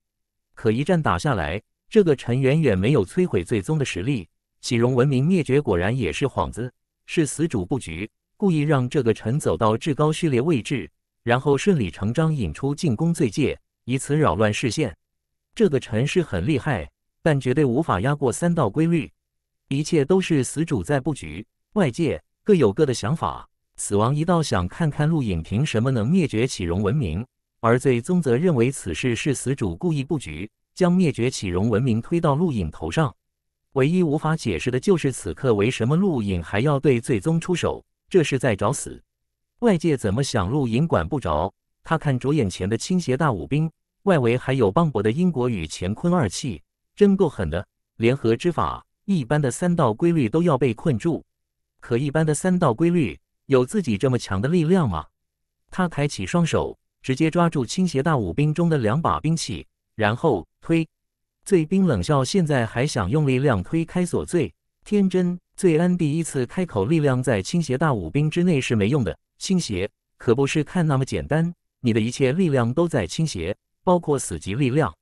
可一战打下来，这个陈远远没有摧毁最宗的实力，启荣文明灭绝果然也是幌子，是死主布局，故意让这个陈走到至高序列位置，然后顺理成章引出进攻罪戒，以此扰乱视线。这个陈是很厉害，但绝对无法压过三道规律，一切都是死主在布局外界。各有各的想法。死亡一道想看看陆影凭什么能灭绝启荣文明，而最宗则认为此事是死主故意布局，将灭绝启荣文明推到陆影头上。唯一无法解释的就是此刻为什么陆影还要对最宗出手，这是在找死。外界怎么想，陆影管不着。他看着眼前的倾斜大武兵，外围还有磅礴的英国与乾坤二气，真够狠的。联合之法，一般的三道规律都要被困住。可一般的三道规律有自己这么强的力量吗？他抬起双手，直接抓住倾斜大武兵中的两把兵器，然后推。醉兵冷笑：“现在还想用力量推开锁醉？天真！”醉安第一次开口：“力量在倾斜大武兵之内是没用的。倾斜可不是看那么简单，你的一切力量都在倾斜，包括死级力量，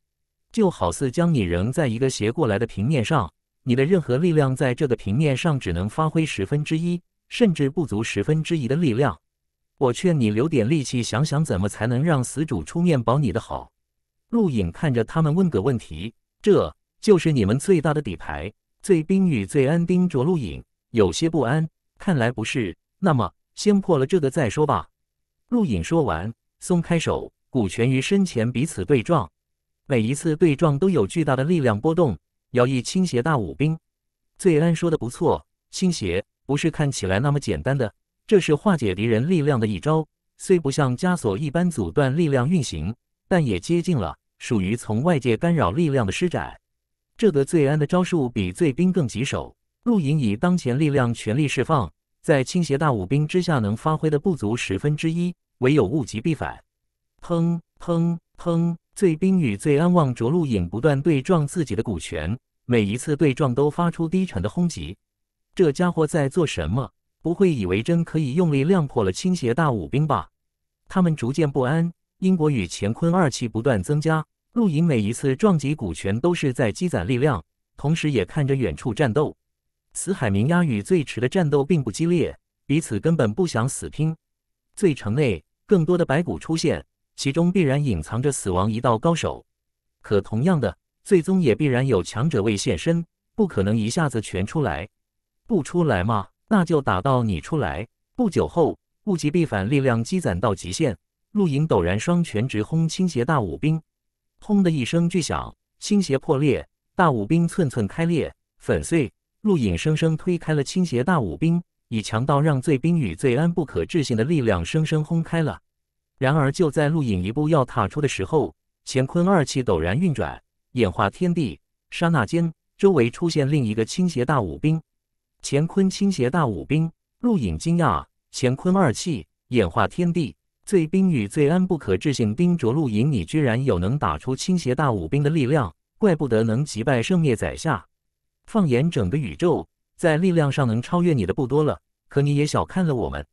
就好似将你扔在一个斜过来的平面上。”你的任何力量在这个平面上只能发挥十分之一，甚至不足十分之一的力量。我劝你留点力气，想想怎么才能让死主出面保你的好。陆影看着他们，问个问题：这就是你们最大的底牌？醉冰与醉安盯着陆影，有些不安。看来不是。那么，先破了这个再说吧。陆影说完，松开手，古权于身前彼此对撞，每一次对撞都有巨大的力量波动。要以倾斜大武兵，醉安说的不错，倾斜不是看起来那么简单的，这是化解敌人力量的一招，虽不像枷锁一般阻断力量运行，但也接近了，属于从外界干扰力量的施展。这个醉安的招数比醉兵更棘手。陆隐以当前力量全力释放，在倾斜大武兵之下能发挥的不足十分之一，唯有物极必反。砰砰砰！醉冰与醉安望着陆影不断对撞自己的股权，每一次对撞都发出低沉的轰击。这家伙在做什么？不会以为真可以用力量破了倾斜大武兵吧？他们逐渐不安，因果与乾坤二气不断增加。陆影每一次撞击股权都是在积攒力量，同时也看着远处战斗。死海明鸦与醉池的战斗并不激烈，彼此根本不想死拼。醉城内更多的白骨出现。其中必然隐藏着死亡一道高手，可同样的，最终也必然有强者未现身，不可能一下子全出来。不出来嘛，那就打到你出来。不久后，物极必反，力量积攒到极限，陆影陡然双拳直轰倾斜大武兵，轰的一声巨响，倾斜破裂，大武兵寸寸开裂粉碎。陆影生生推开了倾斜大武兵，以强到让醉冰与醉安不可置信的力量生生轰开了。然而就在陆影一步要踏出的时候，乾坤二气陡然运转，演化天地。刹那间，周围出现另一个倾斜大武兵。乾坤倾斜大武兵，陆影惊讶。乾坤二气演化天地，最冰与最安不可置信盯着陆影，你居然有能打出倾斜大武兵的力量，怪不得能击败圣灭宰下。放眼整个宇宙，在力量上能超越你的不多了。可你也小看了我们。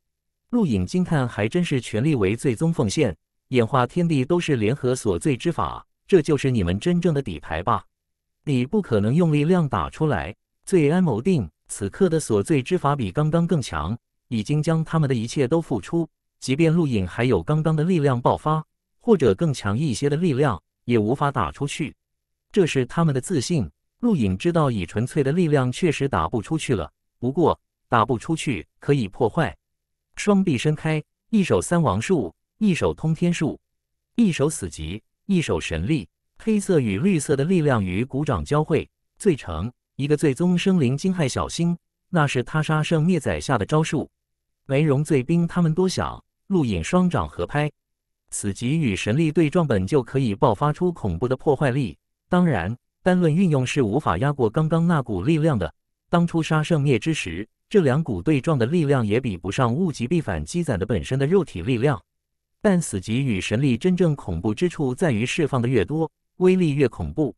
陆影惊叹，还真是全力为最终奉献，演化天地都是联合所罪之法，这就是你们真正的底牌吧？你不可能用力量打出来，罪安谋定。此刻的所罪之法比刚刚更强，已经将他们的一切都付出。即便陆影还有刚刚的力量爆发，或者更强一些的力量，也无法打出去。这是他们的自信。陆影知道，以纯粹的力量确实打不出去了。不过，打不出去可以破坏。双臂伸开，一手三王术，一手通天术，一手死极，一手神力。黑色与绿色的力量与鼓掌交汇，最成一个最终生灵惊骇。小心，那是他杀圣灭宰下的招数。梅荣醉兵他们多想，陆隐双掌合拍，死极与神力对撞，本就可以爆发出恐怖的破坏力。当然，单论运用是无法压过刚刚那股力量的。当初杀圣灭之时。这两股对撞的力量也比不上物极必反积攒的本身的肉体力量，但死极与神力真正恐怖之处在于释放的越多，威力越恐怖。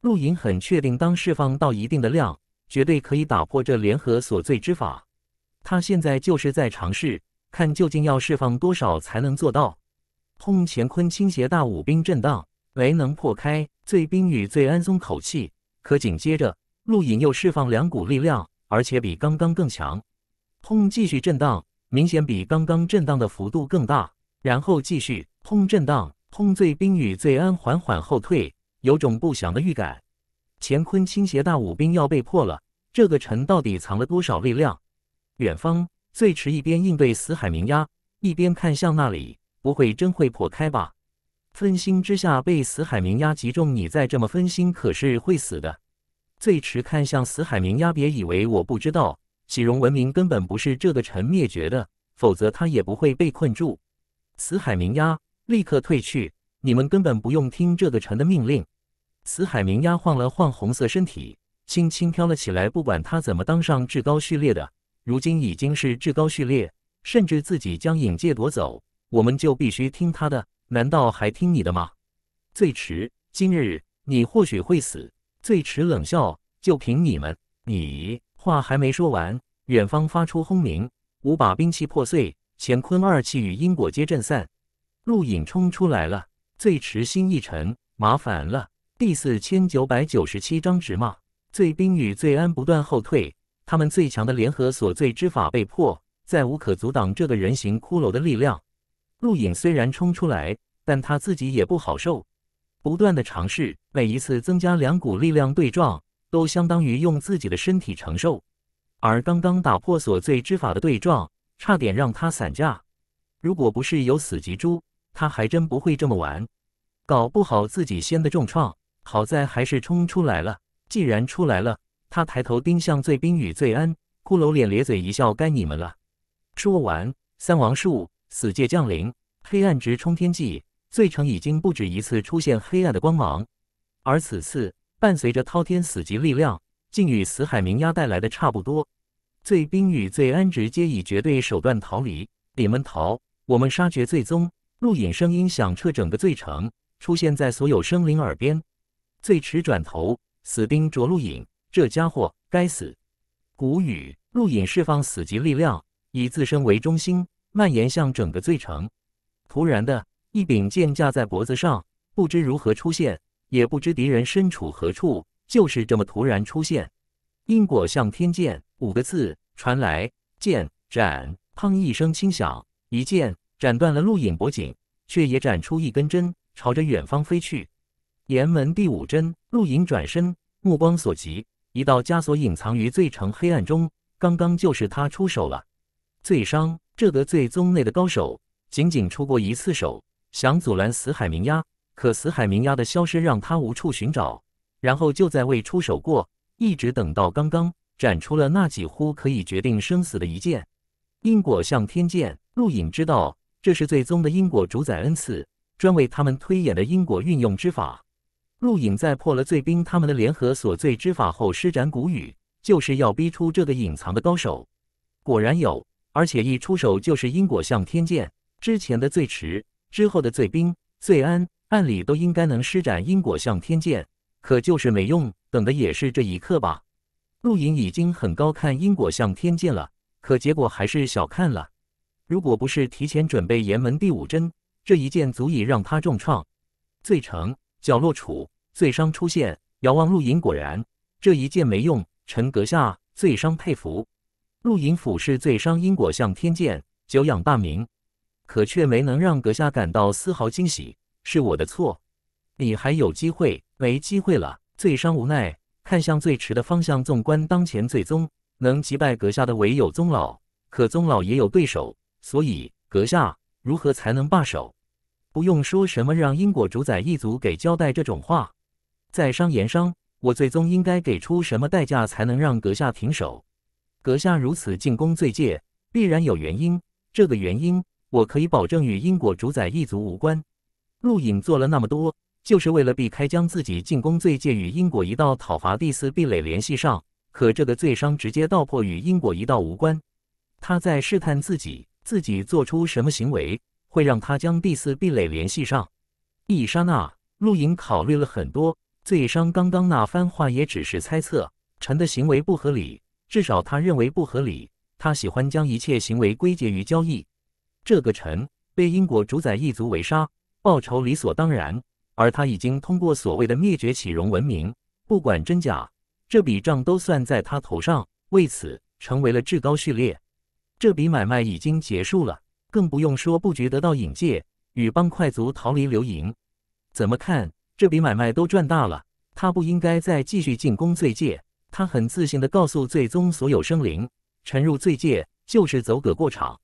陆隐很确定，当释放到一定的量，绝对可以打破这联合锁罪之法。他现在就是在尝试，看究竟要释放多少才能做到。通乾坤倾斜大武冰震荡，没能破开醉冰与最安松口气，可紧接着陆隐又释放两股力量。而且比刚刚更强，轰！继续震荡，明显比刚刚震荡的幅度更大。然后继续轰震荡，轰！醉冰与醉安缓缓后退，有种不祥的预感。乾坤倾斜大武冰要被破了，这个城到底藏了多少力量？远方醉迟一边应对死海冥压，一边看向那里，不会真会破开吧？分心之下被死海冥压击中，你再这么分心可是会死的。最迟看向死海冥鸦，别以为我不知道，喜荣文明根本不是这个城灭绝的，否则他也不会被困住。死海冥鸦立刻退去，你们根本不用听这个城的命令。死海冥鸦晃了晃红色身体，轻轻飘了起来。不管他怎么当上至高序列的，如今已经是至高序列，甚至自己将影界夺走，我们就必须听他的。难道还听你的吗？最迟今日，你或许会死。醉池冷笑：“就凭你们，你话还没说完。”远方发出轰鸣，五把兵器破碎，乾坤二气与因果皆震散。陆影冲出来了，醉池心一沉：“麻烦了。”第四千九百九十七章直骂。醉兵与醉安不断后退，他们最强的联合锁醉之法被破，再无可阻挡这个人形骷髅的力量。陆影虽然冲出来，但他自己也不好受。不断的尝试，每一次增加两股力量对撞，都相当于用自己的身体承受。而刚刚打破锁罪之法的对撞，差点让他散架。如果不是有死吉珠，他还真不会这么玩。搞不好自己先得重创，好在还是冲出来了。既然出来了，他抬头盯向醉冰与醉安，骷髅脸咧嘴一笑：“该你们了。”说完，三王术死界降临，黑暗直冲天际。罪城已经不止一次出现黑暗的光芒，而此次伴随着滔天死寂力量，竟与死海冥压带来的差不多。罪冰与罪安直接以绝对手段逃离，你们逃，我们杀绝罪宗。录影声音响彻整个罪城，出现在所有生灵耳边。罪迟转头，死盯着陆隐，这家伙该死。谷雨，录影释放死寂力量，以自身为中心蔓延向整个罪城。突然的。一柄剑架在脖子上，不知如何出现，也不知敌人身处何处，就是这么突然出现。因果向天剑五个字传来，剑斩，砰一声轻响，一剑斩断了陆影脖颈，却也斩出一根针，朝着远方飞去。岩门第五针，陆影转身，目光所及，一道枷锁隐藏于醉城黑暗中。刚刚就是他出手了。醉殇，这个醉宗内的高手，仅仅出过一次手。想阻拦死海冥鸦，可死海冥鸦的消失让他无处寻找。然后就在未出手过，一直等到刚刚展出了那几乎可以决定生死的一剑。因果向天剑，陆隐知道这是最宗的因果主宰恩赐，专为他们推演的因果运用之法。陆隐在破了醉兵他们的联合所罪之法后，施展古语，就是要逼出这个隐藏的高手。果然有，而且一出手就是因果向天剑之前的最迟。之后的醉兵、醉安，按理都应该能施展因果相天剑，可就是没用。等的也是这一刻吧。陆隐已经很高看因果相天剑了，可结果还是小看了。如果不是提前准备炎门第五针，这一剑足以让他重创。醉成角落处，醉伤出现，遥望陆隐果然这一剑没用。臣阁下，醉伤佩服。陆隐俯视醉伤，因果相天剑，久仰大名。可却没能让阁下感到丝毫惊喜，是我的错。你还有机会，没机会了。醉商无奈看向最迟的方向，纵观当前醉宗能击败阁下的唯有宗老，可宗老也有对手，所以阁下如何才能罢手？不用说什么让因果主宰一族给交代这种话，在商言商，我最终应该给出什么代价才能让阁下停手？阁下如此进攻罪界，必然有原因，这个原因。我可以保证，与因果主宰一族无关。陆影做了那么多，就是为了避开将自己进攻罪界与因果一道讨伐第四壁垒联系上。可这个罪伤直接道破与因果一道无关。他在试探自己，自己做出什么行为会让他将第四壁垒联系上？一刹那，陆影考虑了很多。罪伤刚刚那番话也只是猜测。臣的行为不合理，至少他认为不合理。他喜欢将一切行为归结于交易。这个臣被英国主宰一族围杀，报仇理所当然。而他已经通过所谓的灭绝启荣文明，不管真假，这笔账都算在他头上。为此，成为了至高序列。这笔买卖已经结束了，更不用说不觉得到引界与帮快族逃离流营。怎么看这笔买卖都赚大了。他不应该再继续进攻罪界。他很自信地告诉最宗所有生灵：沉入罪界就是走个过场。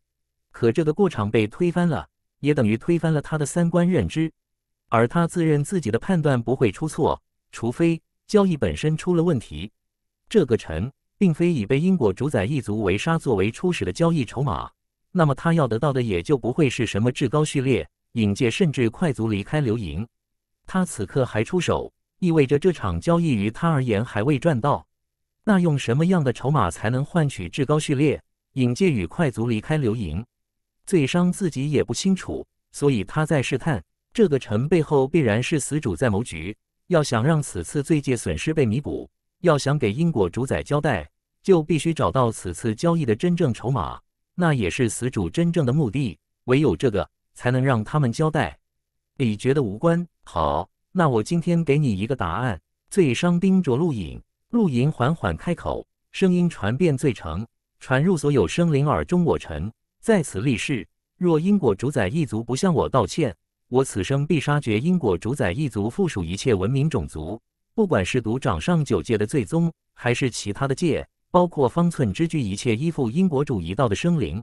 可这个过程被推翻了，也等于推翻了他的三观认知。而他自认自己的判断不会出错，除非交易本身出了问题。这个陈并非以被因果主宰一族围杀作为初始的交易筹码，那么他要得到的也就不会是什么至高序列、影界甚至快族离开流萤。他此刻还出手，意味着这场交易于他而言还未赚到。那用什么样的筹码才能换取至高序列、影界与快族离开流萤？醉商自己也不清楚，所以他在试探这个城背后必然是死主在谋局。要想让此次罪界损失被弥补，要想给因果主宰交代，就必须找到此次交易的真正筹码，那也是死主真正的目的。唯有这个，才能让他们交代。你觉得无关？好，那我今天给你一个答案。醉商盯着陆隐，陆隐缓缓开口，声音传遍醉城，传入所有生灵耳中。我臣在此立誓，若因果主宰一族不向我道歉，我此生必杀绝因果主宰一族附属一切文明种族，不管是读掌上九界的最宗，还是其他的界，包括方寸之居一切依附因果主一道的生灵，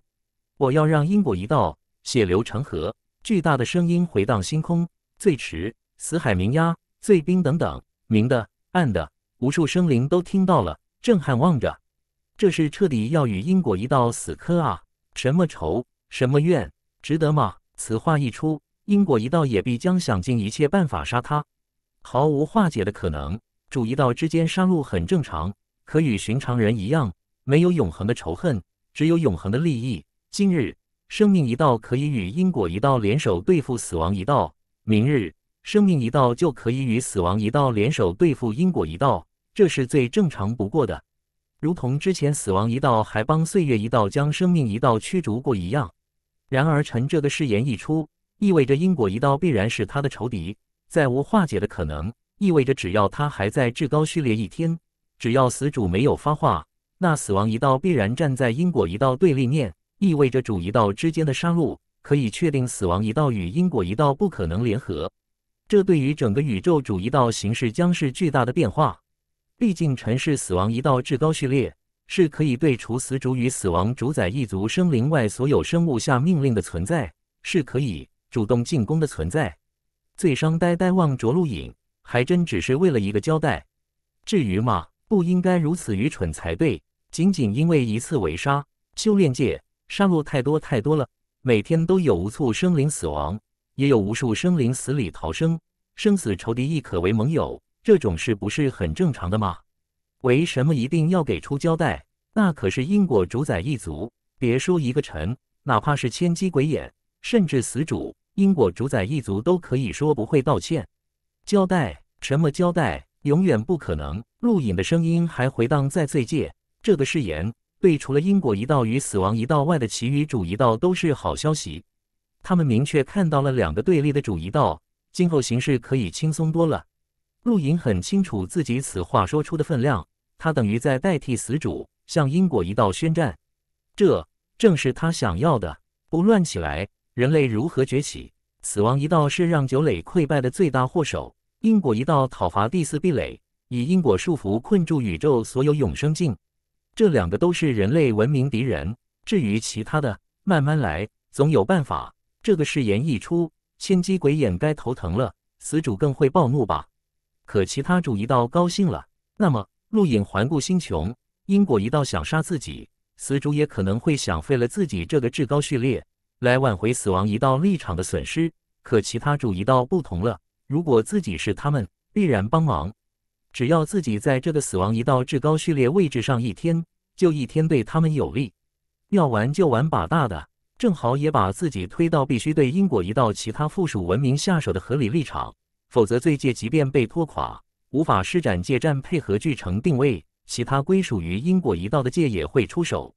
我要让因果一道血流成河。巨大的声音回荡星空，最迟死海鸣鸦、最冰等等明的暗的无数生灵都听到了，震撼望着，这是彻底要与因果一道死磕啊！什么仇，什么怨，值得吗？此话一出，因果一道也必将想尽一切办法杀他，毫无化解的可能。主一道之间杀戮很正常，可与寻常人一样，没有永恒的仇恨，只有永恒的利益。今日生命一道可以与因果一道联手对付死亡一道，明日生命一道就可以与死亡一道联手对付因果一道，这是最正常不过的。如同之前死亡一道还帮岁月一道将生命一道驱逐过一样，然而臣这个誓言一出，意味着因果一道必然是他的仇敌，再无化解的可能。意味着只要他还在至高序列一天，只要死主没有发话，那死亡一道必然站在因果一道对立面。意味着主一道之间的杀戮可以确定，死亡一道与因果一道不可能联合。这对于整个宇宙主一道形势将是巨大的变化。毕竟，尘世死亡一道至高序列是可以对除死主与死亡主宰一族生灵外所有生物下命令的存在，是可以主动进攻的存在。醉伤呆呆望着陆影，还真只是为了一个交代，至于吗？不应该如此愚蠢才对。仅仅因为一次围杀，修炼界杀戮太多太多了，每天都有无数生灵死亡，也有无数生灵死里逃生，生死仇敌亦可为盟友。这种事不是很正常的吗？为什么一定要给出交代？那可是因果主宰一族，别说一个臣，哪怕是千机鬼眼，甚至死主，因果主宰一族都可以说不会道歉、交代什么交代，永远不可能。陆颖的声音还回荡在罪界，这个誓言对除了因果一道与死亡一道外的其余主一道都是好消息。他们明确看到了两个对立的主一道，今后形势可以轻松多了。陆莹很清楚自己此话说出的分量，他等于在代替死主向因果一道宣战，这正是他想要的。不乱起来，人类如何崛起？死亡一道是让九垒溃败的最大祸首，因果一道讨伐第四壁垒，以因果束缚困住宇宙所有永生境。这两个都是人类文明敌人。至于其他的，慢慢来，总有办法。这个誓言一出，千机鬼眼该头疼了，死主更会暴怒吧。可其他主一道高兴了，那么陆影环顾星穹，因果一道想杀自己，死主也可能会想废了自己这个至高序列，来挽回死亡一道立场的损失。可其他主一道不同了，如果自己是他们，必然帮忙。只要自己在这个死亡一道至高序列位置上一天，就一天对他们有利。要玩就玩把大的，正好也把自己推到必须对因果一道其他附属文明下手的合理立场。否则，罪界即便被拖垮，无法施展界战配合巨成定位，其他归属于因果一道的界也会出手。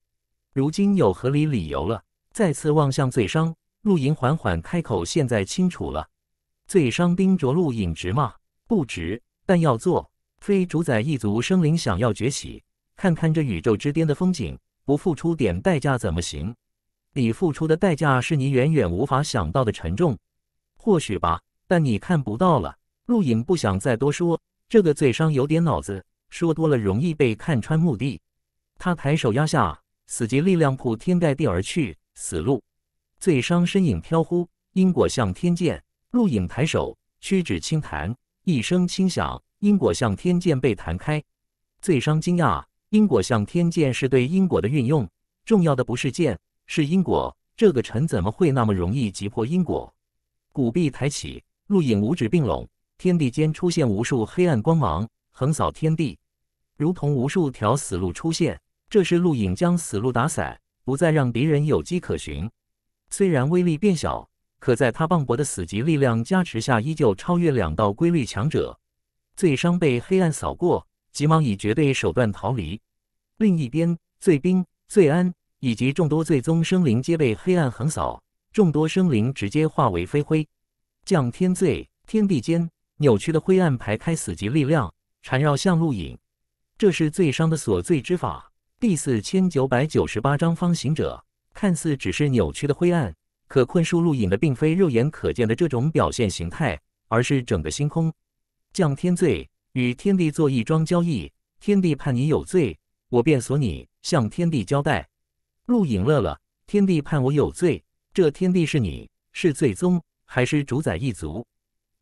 如今有合理理由了，再次望向罪商，陆莹缓缓开口：“现在清楚了。”罪商盯着陆影直骂：“不值，但要做。非主宰一族生灵想要崛起，看看这宇宙之巅的风景，不付出点代价怎么行？你付出的代价是你远远无法想到的沉重。或许吧。”但你看不到了。陆影不想再多说，这个醉伤有点脑子，说多了容易被看穿目的。他抬手压下，死劫力量铺天盖地而去。死路。醉伤身影飘忽，因果向天剑。陆影抬手，屈指轻弹，一声轻响，因果向天剑被弹开。醉伤惊讶，因果向天剑是对因果的运用，重要的不是剑，是因果。这个陈怎么会那么容易击破因果？古币抬起。陆影五指并拢，天地间出现无数黑暗光芒，横扫天地，如同无数条死路出现。这时，陆影将死路打散，不再让敌人有机可寻。虽然威力变小，可在他磅礴的死级力量加持下，依旧超越两道规律强者。醉伤被黑暗扫过，急忙以绝对手段逃离。另一边，醉兵、醉安以及众多醉宗生灵皆被黑暗横扫，众多生灵直接化为飞灰。降天罪，天地间扭曲的灰暗排开死寂力量，缠绕向陆影。这是最伤的锁罪之法。第四千九百九十八章方行者，看似只是扭曲的灰暗，可困住陆影的并非肉眼可见的这种表现形态，而是整个星空。降天罪，与天地做一桩交易。天地判你有罪，我便锁你，向天地交代。陆影乐了，天地判我有罪，这天地是你，是罪宗。还是主宰一族，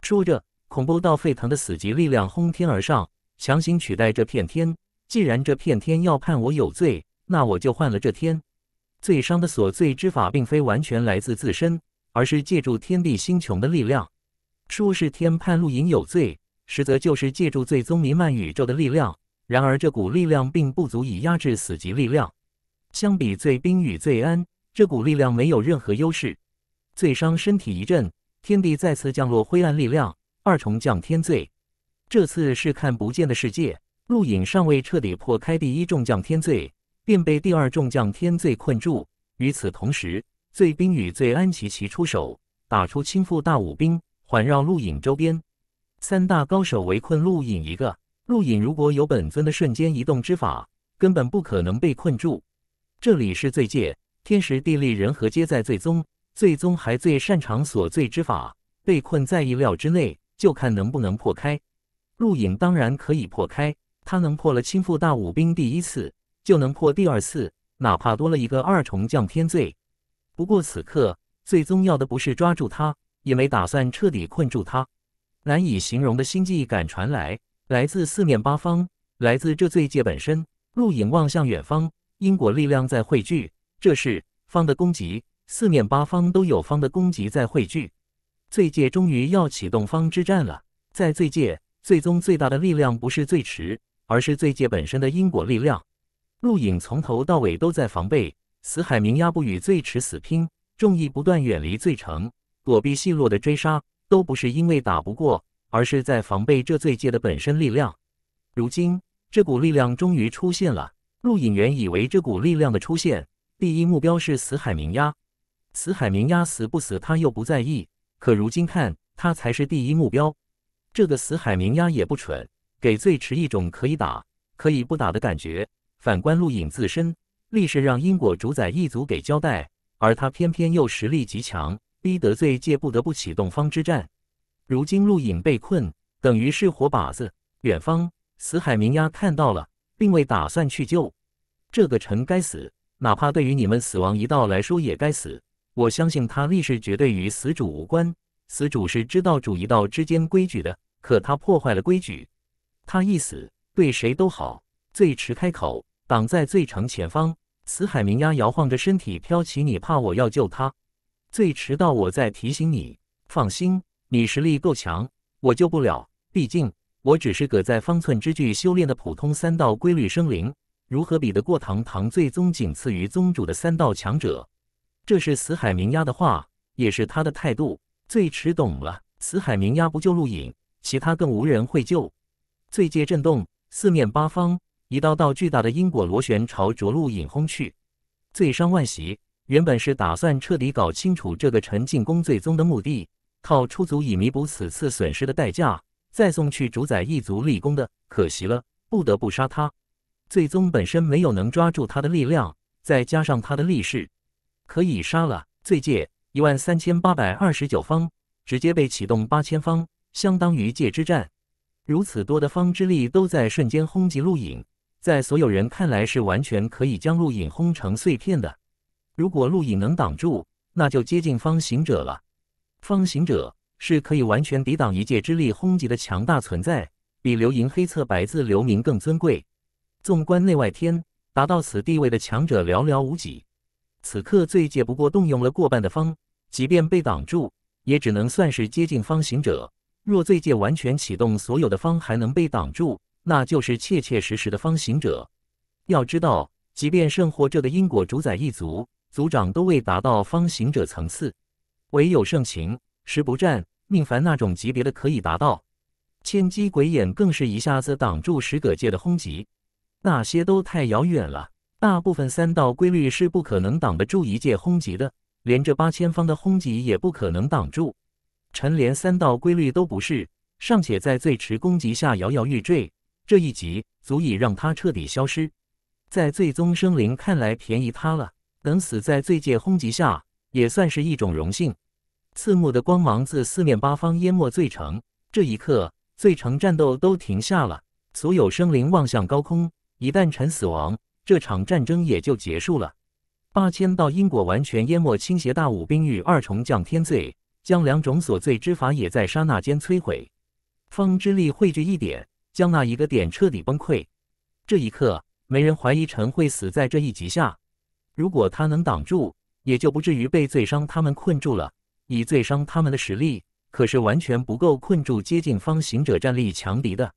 说着，恐怖到沸腾的死级力量轰天而上，强行取代这片天。既然这片天要判我有罪，那我就换了这天。罪伤的所罪之法，并非完全来自自身，而是借助天地星穹的力量。说是天判陆隐有罪，实则就是借助罪宗弥漫宇宙的力量。然而这股力量并不足以压制死级力量。相比罪冰与罪安，这股力量没有任何优势。罪伤身体一震。天地再次降落灰暗力量，二重降天罪。这次是看不见的世界，陆影尚未彻底破开第一重降天罪，便被第二重降天罪困住。与此同时，罪兵与罪安齐齐出手，打出倾覆大武兵，环绕陆影周边。三大高手围困陆影一个。陆影如果有本尊的瞬间移动之法，根本不可能被困住。这里是罪界，天时地利人和皆在罪宗。最终还最擅长锁罪之法，被困在意料之内，就看能不能破开。陆影当然可以破开，他能破了倾覆大武兵第一次，就能破第二次，哪怕多了一个二重降天罪。不过此刻，最终要的不是抓住他，也没打算彻底困住他。难以形容的心悸感传来，来自四面八方，来自这罪界本身。陆影望向远方，因果力量在汇聚，这是方的攻击。四面八方都有方的攻击在汇聚，罪界终于要启动方之战了。在罪界，最终最大的力量不是罪池，而是罪界本身的因果力量。陆影从头到尾都在防备死海冥鸦，不与罪池死拼。众意不断远离罪城，躲避细落的追杀，都不是因为打不过，而是在防备这罪界的本身力量。如今，这股力量终于出现了。陆影原以为这股力量的出现，第一目标是死海冥鸦。死海明压死不死，他又不在意。可如今看他才是第一目标。这个死海明压也不蠢，给醉迟一种可以打、可以不打的感觉。反观陆隐自身，力是让因果主宰一族给交代，而他偏偏又实力极强，逼得罪界不得不启动方之战。如今陆隐被困，等于是活靶子。远方死海明压看到了，并未打算去救这个臣，该死！哪怕对于你们死亡一道来说，也该死。我相信他力是绝对与死主无关。死主是知道主一道之间规矩的，可他破坏了规矩。他一死，对谁都好。醉迟开口，挡在醉城前方。死海明鸦摇晃着身体飘起，你怕我要救他？醉迟道：“我在提醒你，放心，你实力够强，我救不了。毕竟我只是搁在方寸之距修炼的普通三道规律生灵，如何比得过堂堂醉宗仅次于宗主的三道强者？”这是死海明鸦的话，也是他的态度。最迟懂了，死海明鸦不救陆隐，其他更无人会救。最界震动，四面八方一道道巨大的因果螺旋朝着陆隐轰去。罪伤万袭，原本是打算彻底搞清楚这个陈进攻最终的目的，靠出足以弥补此次损失的代价，再送去主宰一族立功的。可惜了，不得不杀他。最终本身没有能抓住他的力量，再加上他的力势。可以杀了！最戒一万三千八百二十九方，直接被启动八千方，相当于界之战。如此多的方之力都在瞬间轰击陆影，在所有人看来是完全可以将陆影轰成碎片的。如果陆影能挡住，那就接近方行者了。方行者是可以完全抵挡一界之力轰击的强大存在，比流萤、黑色白字、流明更尊贵。纵观内外天，达到此地位的强者寥寥无几。此刻罪界不过动用了过半的方，即便被挡住，也只能算是接近方行者。若罪界完全启动所有的方还能被挡住，那就是切切实实的方行者。要知道，即便圣惑者的因果主宰一族族长都未达到方行者层次，唯有圣情、石不战、命凡那种级别的可以达到。千机鬼眼更是一下子挡住十个界的轰击，那些都太遥远了。大部分三道规律是不可能挡得住一界轰击的，连这八千方的轰击也不可能挡住。陈连三道规律都不是，尚且在最迟攻击下摇摇欲坠，这一击足以让他彻底消失。在最终生灵看来，便宜他了，能死在最界轰击下也算是一种荣幸。刺目的光芒自四面八方淹没罪城，这一刻，罪城战斗都停下了，所有生灵望向高空。一旦陈死亡。这场战争也就结束了。八千道因果完全淹没，倾斜大武兵域二重降天罪，将两种锁罪之法也在刹那间摧毁。方之力汇聚一点，将那一个点彻底崩溃。这一刻，没人怀疑陈会死在这一击下。如果他能挡住，也就不至于被罪伤他们困住了。以罪伤他们的实力，可是完全不够困住接近方行者战力强敌的。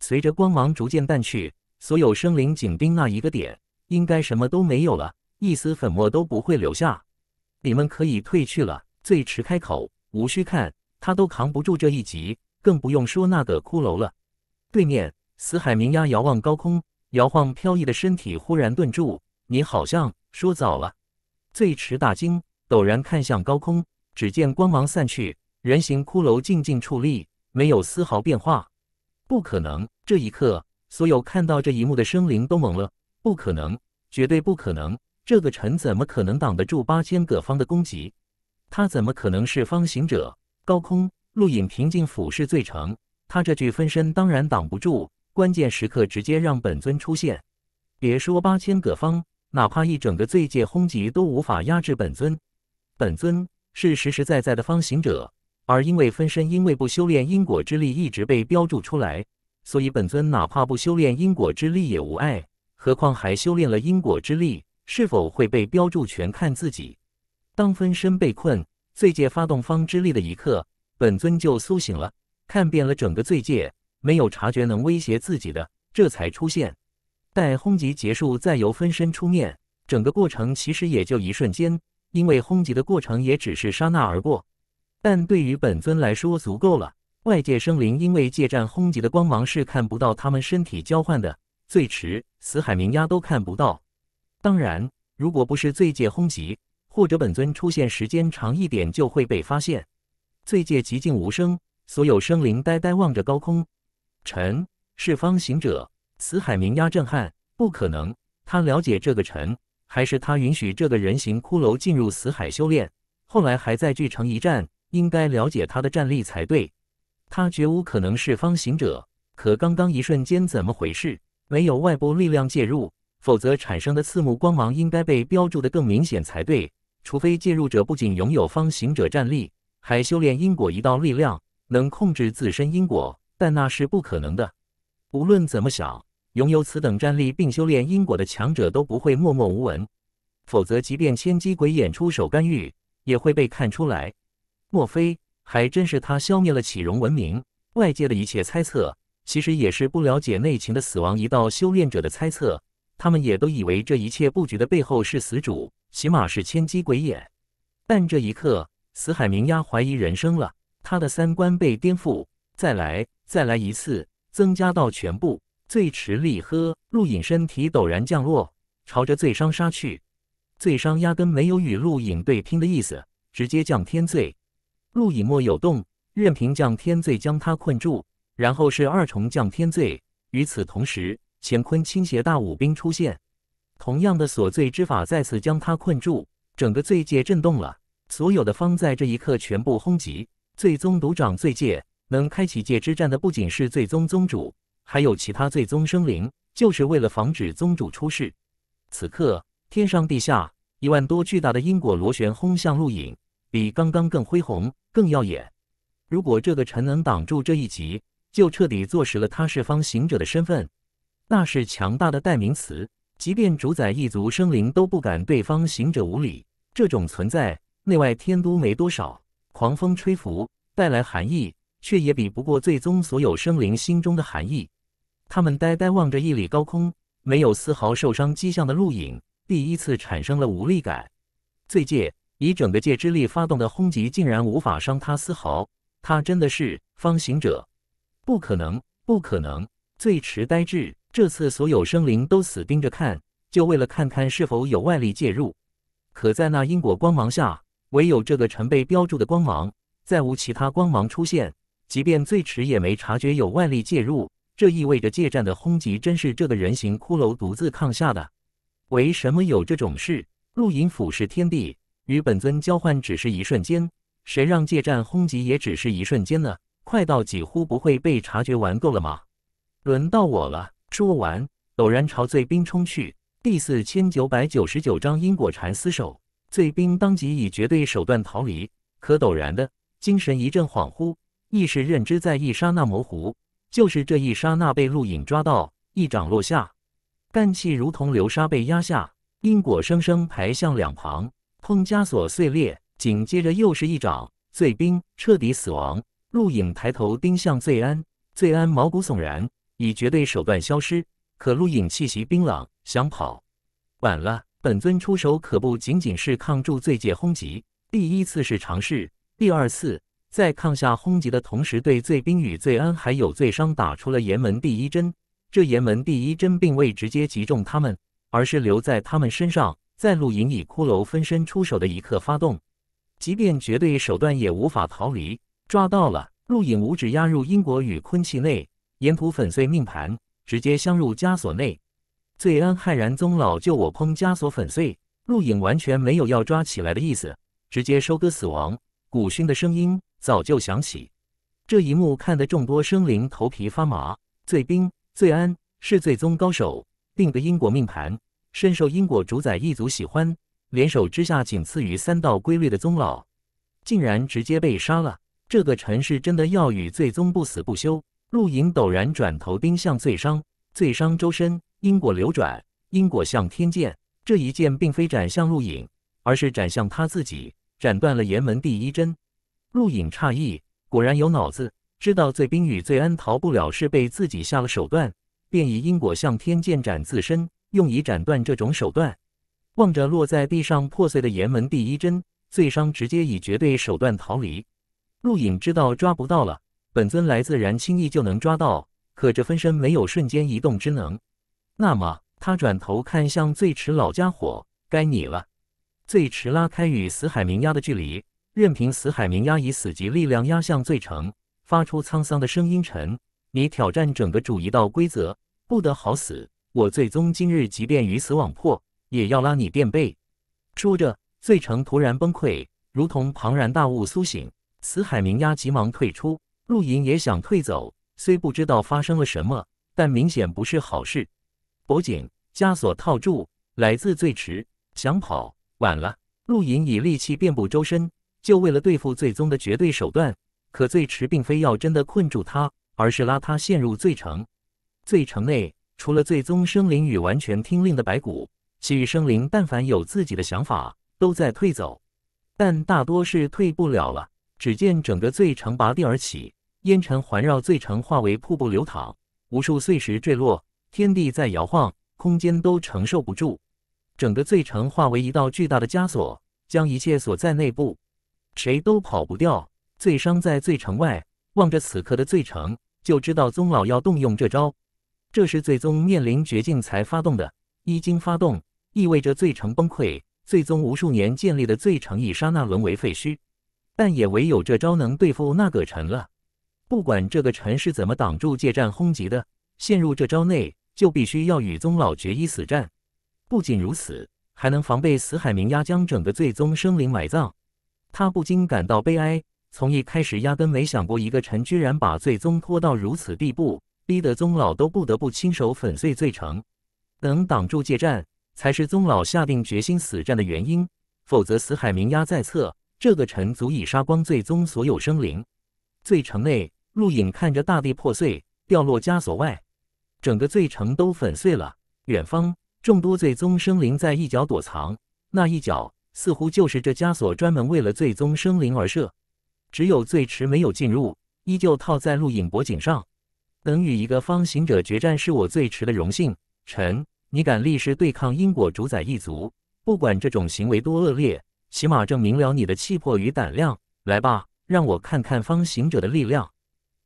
随着光芒逐渐淡去。所有生灵紧盯那一个点，应该什么都没有了，一丝粉末都不会留下。你们可以退去了，最迟开口，无需看，他都扛不住这一击，更不用说那个骷髅了。对面死海冥鸦遥望高空，摇晃飘逸的身体忽然顿住。你好像说早了。最迟大惊，陡然看向高空，只见光芒散去，人形骷髅静静矗立，没有丝毫变化。不可能，这一刻。所有看到这一幕的生灵都懵了，不可能，绝对不可能！这个陈怎么可能挡得住八千葛方的攻击？他怎么可能是方行者？高空陆隐平静俯视罪城，他这具分身当然挡不住，关键时刻直接让本尊出现。别说八千葛方，哪怕一整个罪界轰击都无法压制本尊。本尊是实实在在的方行者，而因为分身因为不修炼因果之力，一直被标注出来。所以本尊哪怕不修炼因果之力也无碍，何况还修炼了因果之力，是否会被标注全看自己。当分身被困罪界发动方之力的一刻，本尊就苏醒了，看遍了整个罪界，没有察觉能威胁自己的，这才出现。待轰击结束，再由分身出面，整个过程其实也就一瞬间，因为轰击的过程也只是刹那而过，但对于本尊来说足够了。外界生灵因为界战轰击的光芒是看不到他们身体交换的，最迟死海冥鸦都看不到。当然，如果不是罪界轰击，或者本尊出现时间长一点，就会被发现。罪界寂静无声，所有生灵呆呆望着高空。臣是方行者，死海冥鸦震撼，不可能，他了解这个臣，还是他允许这个人形骷髅进入死海修炼，后来还在巨城一战，应该了解他的战力才对。他绝无可能是方形者，可刚刚一瞬间怎么回事？没有外部力量介入，否则产生的刺目光芒应该被标注的更明显才对。除非介入者不仅拥有方形者战力，还修炼因果一道力量，能控制自身因果，但那是不可能的。无论怎么想，拥有此等战力并修炼因果的强者都不会默默无闻，否则即便千机鬼眼出手干预，也会被看出来。莫非？还真是他消灭了启荣文明。外界的一切猜测，其实也是不了解内情的死亡一道修炼者的猜测。他们也都以为这一切布局的背后是死主，起码是千机鬼眼。但这一刻，死海明压怀疑人生了，他的三观被颠覆。再来，再来一次，增加到全部。醉迟立喝，陆隐身体陡然降落，朝着醉殇杀去。醉殇压根没有与陆隐对拼的意思，直接降天醉。陆隐没有动，任凭降天罪将他困住。然后是二重降天罪。与此同时，乾坤倾斜大武兵出现，同样的锁罪之法再次将他困住。整个罪界震动了，所有的方在这一刻全部轰击。最宗独掌罪界，能开启界之战的不仅是最宗宗主，还有其他最宗生灵，就是为了防止宗主出事。此刻，天上地下，一万多巨大的因果螺旋轰向陆隐。比刚刚更恢宏，更耀眼。如果这个尘能挡住这一击，就彻底坐实了他是方行者的身份，那是强大的代名词。即便主宰一族生灵都不敢对方行者无礼，这种存在，内外天都没多少。狂风吹拂，带来寒意，却也比不过最终所有生灵心中的寒意。他们呆呆望着一里高空，没有丝毫受伤迹象的陆影，第一次产生了无力感。最界。以整个界之力发动的轰击竟然无法伤他丝毫，他真的是方行者？不可能，不可能！最迟呆滞，这次所有生灵都死盯着看，就为了看看是否有外力介入。可在那因果光芒下，唯有这个尘被标注的光芒，再无其他光芒出现。即便最迟也没察觉有外力介入，这意味着界战的轰击真是这个人形骷髅独自抗下的？为什么有这种事？陆隐俯视天地。与本尊交换只是一瞬间，谁让借战轰击也只是一瞬间呢？快到几乎不会被察觉，玩够了吗？轮到我了！说完，陡然朝醉兵冲去。第四千九百九十九章因果缠丝手，醉兵当即以绝对手段逃离，可陡然的精神一阵恍惚，意识认知在一刹那模糊，就是这一刹那被陆影抓到，一掌落下，氮气如同流沙被压下，因果生生排向两旁。封枷锁碎裂，紧接着又是一掌，醉冰彻底死亡。陆影抬头盯向醉安，醉安毛骨悚然，以绝对手段消失。可陆影气息冰冷，想跑，晚了。本尊出手可不仅仅是抗住醉界轰击，第一次是尝试，第二次在抗下轰击的同时，对醉冰与醉安还有醉伤打出了炎门第一针。这炎门第一针并未直接击中他们，而是留在他们身上。在陆影以骷髅分身出手的一刻发动，即便绝对手段也无法逃离。抓到了，陆影五指压入因果与坤气内，沿途粉碎命盘，直接镶入枷锁内。醉安骇然宗老救我，烹枷锁粉碎。陆影完全没有要抓起来的意思，直接收割死亡。古勋的声音早就响起，这一幕看得众多生灵头皮发麻。醉兵、醉安是醉宗高手，定的因果命盘。深受因果主宰一族喜欢，联手之下仅次于三道规律的宗老，竟然直接被杀了。这个尘世真的要与罪宗不死不休。陆隐陡然转头盯向罪伤，罪伤周身因果流转，因果向天剑。这一剑并非斩向陆隐，而是斩向他自己，斩断了岩门第一针。陆隐诧异，果然有脑子，知道罪兵与罪安逃不了是被自己下了手段，便以因果向天剑斩自身。用以斩断这种手段。望着落在地上破碎的岩门第一针，醉伤直接以绝对手段逃离。陆隐知道抓不到了，本尊来自然轻易就能抓到，可这分身没有瞬间移动之能。那么他转头看向醉池老家伙，该你了。醉池拉开与死海冥压的距离，任凭死海冥压以死级力量压向醉城，发出沧桑的声音：“沉，你挑战整个主一道规则，不得好死。”我醉宗今日即便鱼死网破，也要拉你垫背。说着，醉城突然崩溃，如同庞然大物苏醒。死海明压急忙退出，陆隐也想退走，虽不知道发生了什么，但明显不是好事。脖颈枷锁套住，来自醉池，想跑，晚了。陆隐以力气遍布周身，就为了对付醉宗的绝对手段。可醉池并非要真的困住他，而是拉他陷入醉城。醉城内。除了最宗生灵与完全听令的白骨，其余生灵但凡有自己的想法，都在退走，但大多是退不了了。只见整个醉城拔地而起，烟尘环绕，醉城化为瀑布流淌，无数碎石坠落，天地在摇晃，空间都承受不住。整个醉城化为一道巨大的枷锁，将一切锁在内部，谁都跑不掉。醉商在醉城外望着此刻的醉城，就知道宗老要动用这招。这是最宗面临绝境才发动的，一经发动，意味着罪城崩溃。最宗无数年建立的罪城，以刹那沦为废墟。但也唯有这招能对付那个臣了。不管这个臣是怎么挡住借战轰击的，陷入这招内，就必须要与宗老决一死战。不仅如此，还能防备死海冥压将整个最宗生灵埋葬。他不禁感到悲哀，从一开始压根没想过一个臣居然把最宗拖到如此地步。逼得宗老都不得不亲手粉碎罪城，能挡住借战，才是宗老下定决心死战的原因。否则，死海明压在侧，这个臣足以杀光罪宗所有生灵。罪城内，陆影看着大地破碎，掉落枷锁外，整个罪城都粉碎了。远方，众多罪宗生灵在一角躲藏，那一角似乎就是这枷锁专门为了罪宗生灵而设。只有罪池没有进入，依旧套在陆影脖颈上。能与一个方行者决战，是我最迟的荣幸。臣，你敢立誓对抗因果主宰一族？不管这种行为多恶劣，起码证明了你的气魄与胆量。来吧，让我看看方行者的力量。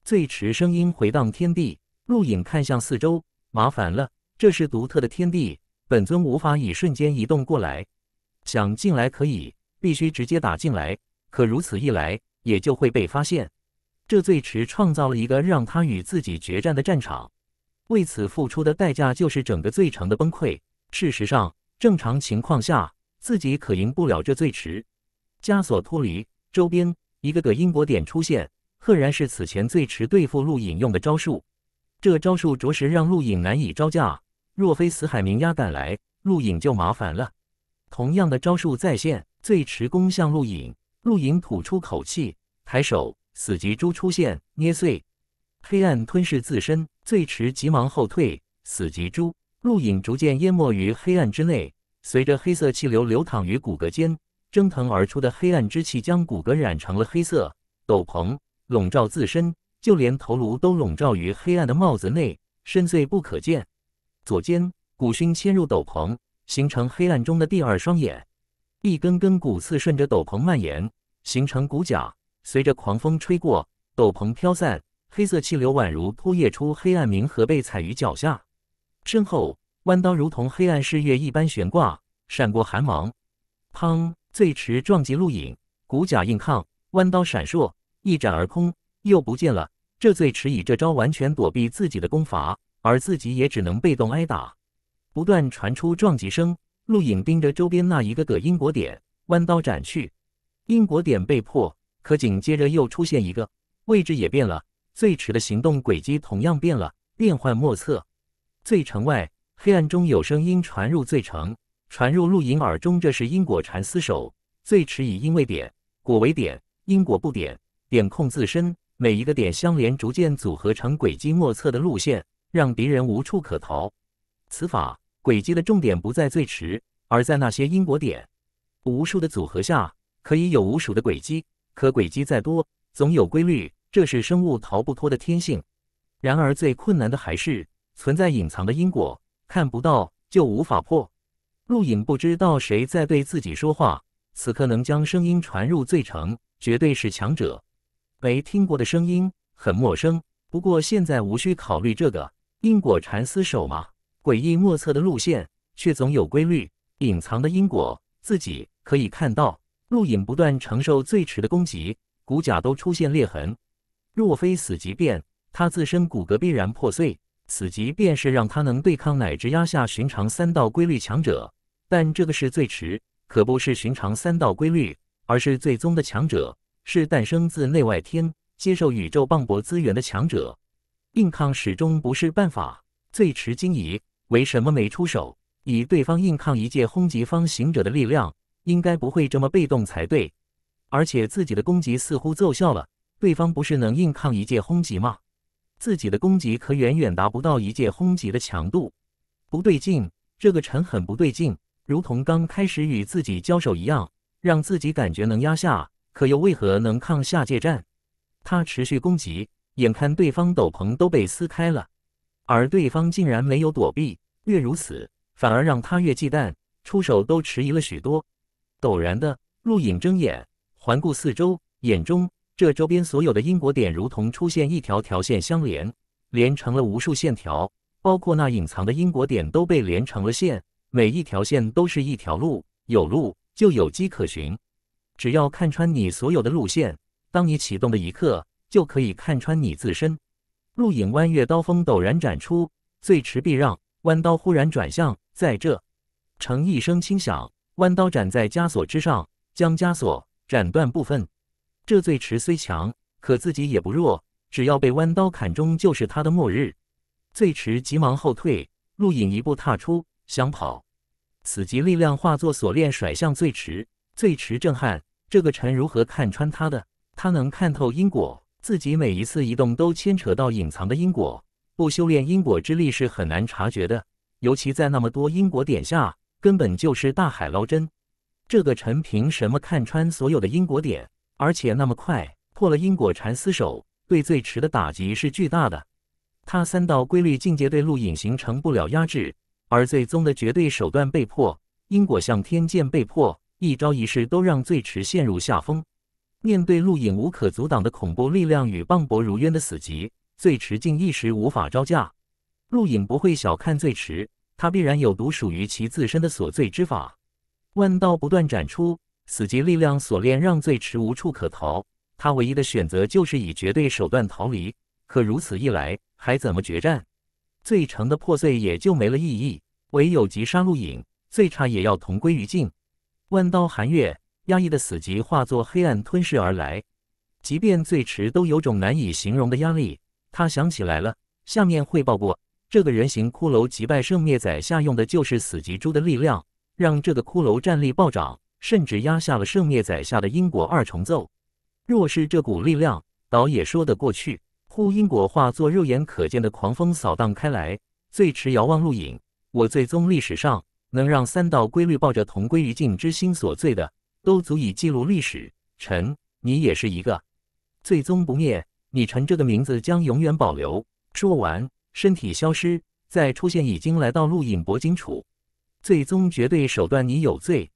最迟声音回荡天地。陆影看向四周，麻烦了，这是独特的天地，本尊无法以瞬间移动过来。想进来可以，必须直接打进来。可如此一来，也就会被发现。这最迟创造了一个让他与自己决战的战场，为此付出的代价就是整个罪城的崩溃。事实上，正常情况下自己可赢不了这最迟。枷锁脱离，周边一个个因果点出现，赫然是此前最迟对付陆影用的招数。这招数着实让陆影难以招架。若非死海明鸦赶来，陆影就麻烦了。同样的招数再现，最迟攻向陆影，陆影吐出口气，抬手。死棘蛛出现，捏碎，黑暗吞噬自身，最迟急忙后退。死棘蛛鹿影，逐渐淹没于黑暗之内。随着黑色气流流淌于骨骼间，蒸腾而出的黑暗之气将骨骼染成了黑色。斗篷笼罩自身，就连头颅都笼罩于黑暗的帽子内，深邃不可见。左肩骨熏嵌入斗篷，形成黑暗中的第二双眼。一根根骨刺顺着斗篷蔓延，形成骨甲。随着狂风吹过，斗篷飘散，黑色气流宛如突叶出黑暗冥河，被踩于脚下。身后弯刀如同黑暗誓月一般悬挂，闪过寒芒。砰！醉迟撞击陆影，骨甲硬抗，弯刀闪烁，一斩而空，又不见了。这醉迟以这招完全躲避自己的攻伐，而自己也只能被动挨打，不断传出撞击声。陆影盯着周边那一个个因果点，弯刀斩去，因果点被破。可紧接着又出现一个位置也变了，最迟的行动轨迹同样变了，变幻莫测。醉城外黑暗中有声音传入醉城，传入陆隐耳中。这是因果禅丝手，最迟以因为点，果为点，因果不点，点控自身。每一个点相连，逐渐组合成轨迹莫测的路线，让敌人无处可逃。此法轨迹的重点不在最迟，而在那些因果点。无数的组合下，可以有无数的轨迹。可诡计再多，总有规律，这是生物逃不脱的天性。然而最困难的还是存在隐藏的因果，看不到就无法破。陆影不知道谁在对自己说话，此刻能将声音传入醉城，绝对是强者。没听过的声音很陌生，不过现在无需考虑这个因果缠丝手吗？诡异莫测的路线，却总有规律，隐藏的因果自己可以看到。陆隐不断承受最迟的攻击，骨甲都出现裂痕。若非死极变，他自身骨骼必然破碎。死极便是让他能对抗乃至压下寻常三道规律强者。但这个是最迟，可不是寻常三道规律，而是最终的强者，是诞生自内外天，接受宇宙磅礴资源的强者。硬抗始终不是办法。最迟惊疑，为什么没出手？以对方硬抗一界轰击方行者的力量。应该不会这么被动才对，而且自己的攻击似乎奏效了。对方不是能硬抗一界轰击吗？自己的攻击可远远达不到一界轰击的强度。不对劲，这个陈很不对劲，如同刚开始与自己交手一样，让自己感觉能压下，可又为何能抗下界战？他持续攻击，眼看对方斗篷都被撕开了，而对方竟然没有躲避。越如此，反而让他越忌惮，出手都迟疑了许多。陡然的入影睁眼，环顾四周，眼中这周边所有的因果点，如同出现一条条线相连，连成了无数线条，包括那隐藏的因果点都被连成了线。每一条线都是一条路，有路就有迹可循。只要看穿你所有的路线，当你启动的一刻，就可以看穿你自身。入影弯月刀锋陡然展出，最迟避让，弯刀忽然转向，在这，呈一声轻响。弯刀斩在枷锁之上，将枷锁斩断部分。这醉池虽强，可自己也不弱。只要被弯刀砍中，就是他的末日。醉池急忙后退，陆隐一步踏出，想跑。此极力量化作锁链甩向醉池，醉池震撼：这个臣如何看穿他的？他能看透因果，自己每一次移动都牵扯到隐藏的因果，不修炼因果之力是很难察觉的，尤其在那么多因果点下。根本就是大海捞针。这个陈凭什么看穿所有的因果点，而且那么快破了因果缠丝手？对最迟的打击是巨大的。他三道规律境界对陆影形成不了压制，而最终的绝对手段被破，因果向天剑被破，一招一式都让最迟陷入下风。面对陆影无可阻挡的恐怖力量与磅礴如渊的死劫，最迟竟一时无法招架。陆影不会小看最迟。他必然有独属于其自身的锁罪之法，弯刀不断斩出，死极力量锁链让罪池无处可逃。他唯一的选择就是以绝对手段逃离，可如此一来，还怎么决战？罪城的破碎也就没了意义，唯有急杀陆影，最差也要同归于尽。弯刀寒月压抑的死极化作黑暗吞噬而来，即便罪池都有种难以形容的压力。他想起来了，下面汇报过。这个人形骷髅击败圣灭宰下，用的就是死极珠的力量，让这个骷髅战力暴涨，甚至压下了圣灭宰下的因果二重奏。若是这股力量，倒也说得过去。呼因果化作肉眼可见的狂风扫荡开来。最迟遥望路影，我最宗历史上能让三道规律抱着同归于尽之心所醉的，都足以记录历史。臣，你也是一个。最宗不灭，你臣这个名字将永远保留。说完。身体消失，再出现已经来到录影铂金处，最终绝对手段，你有罪。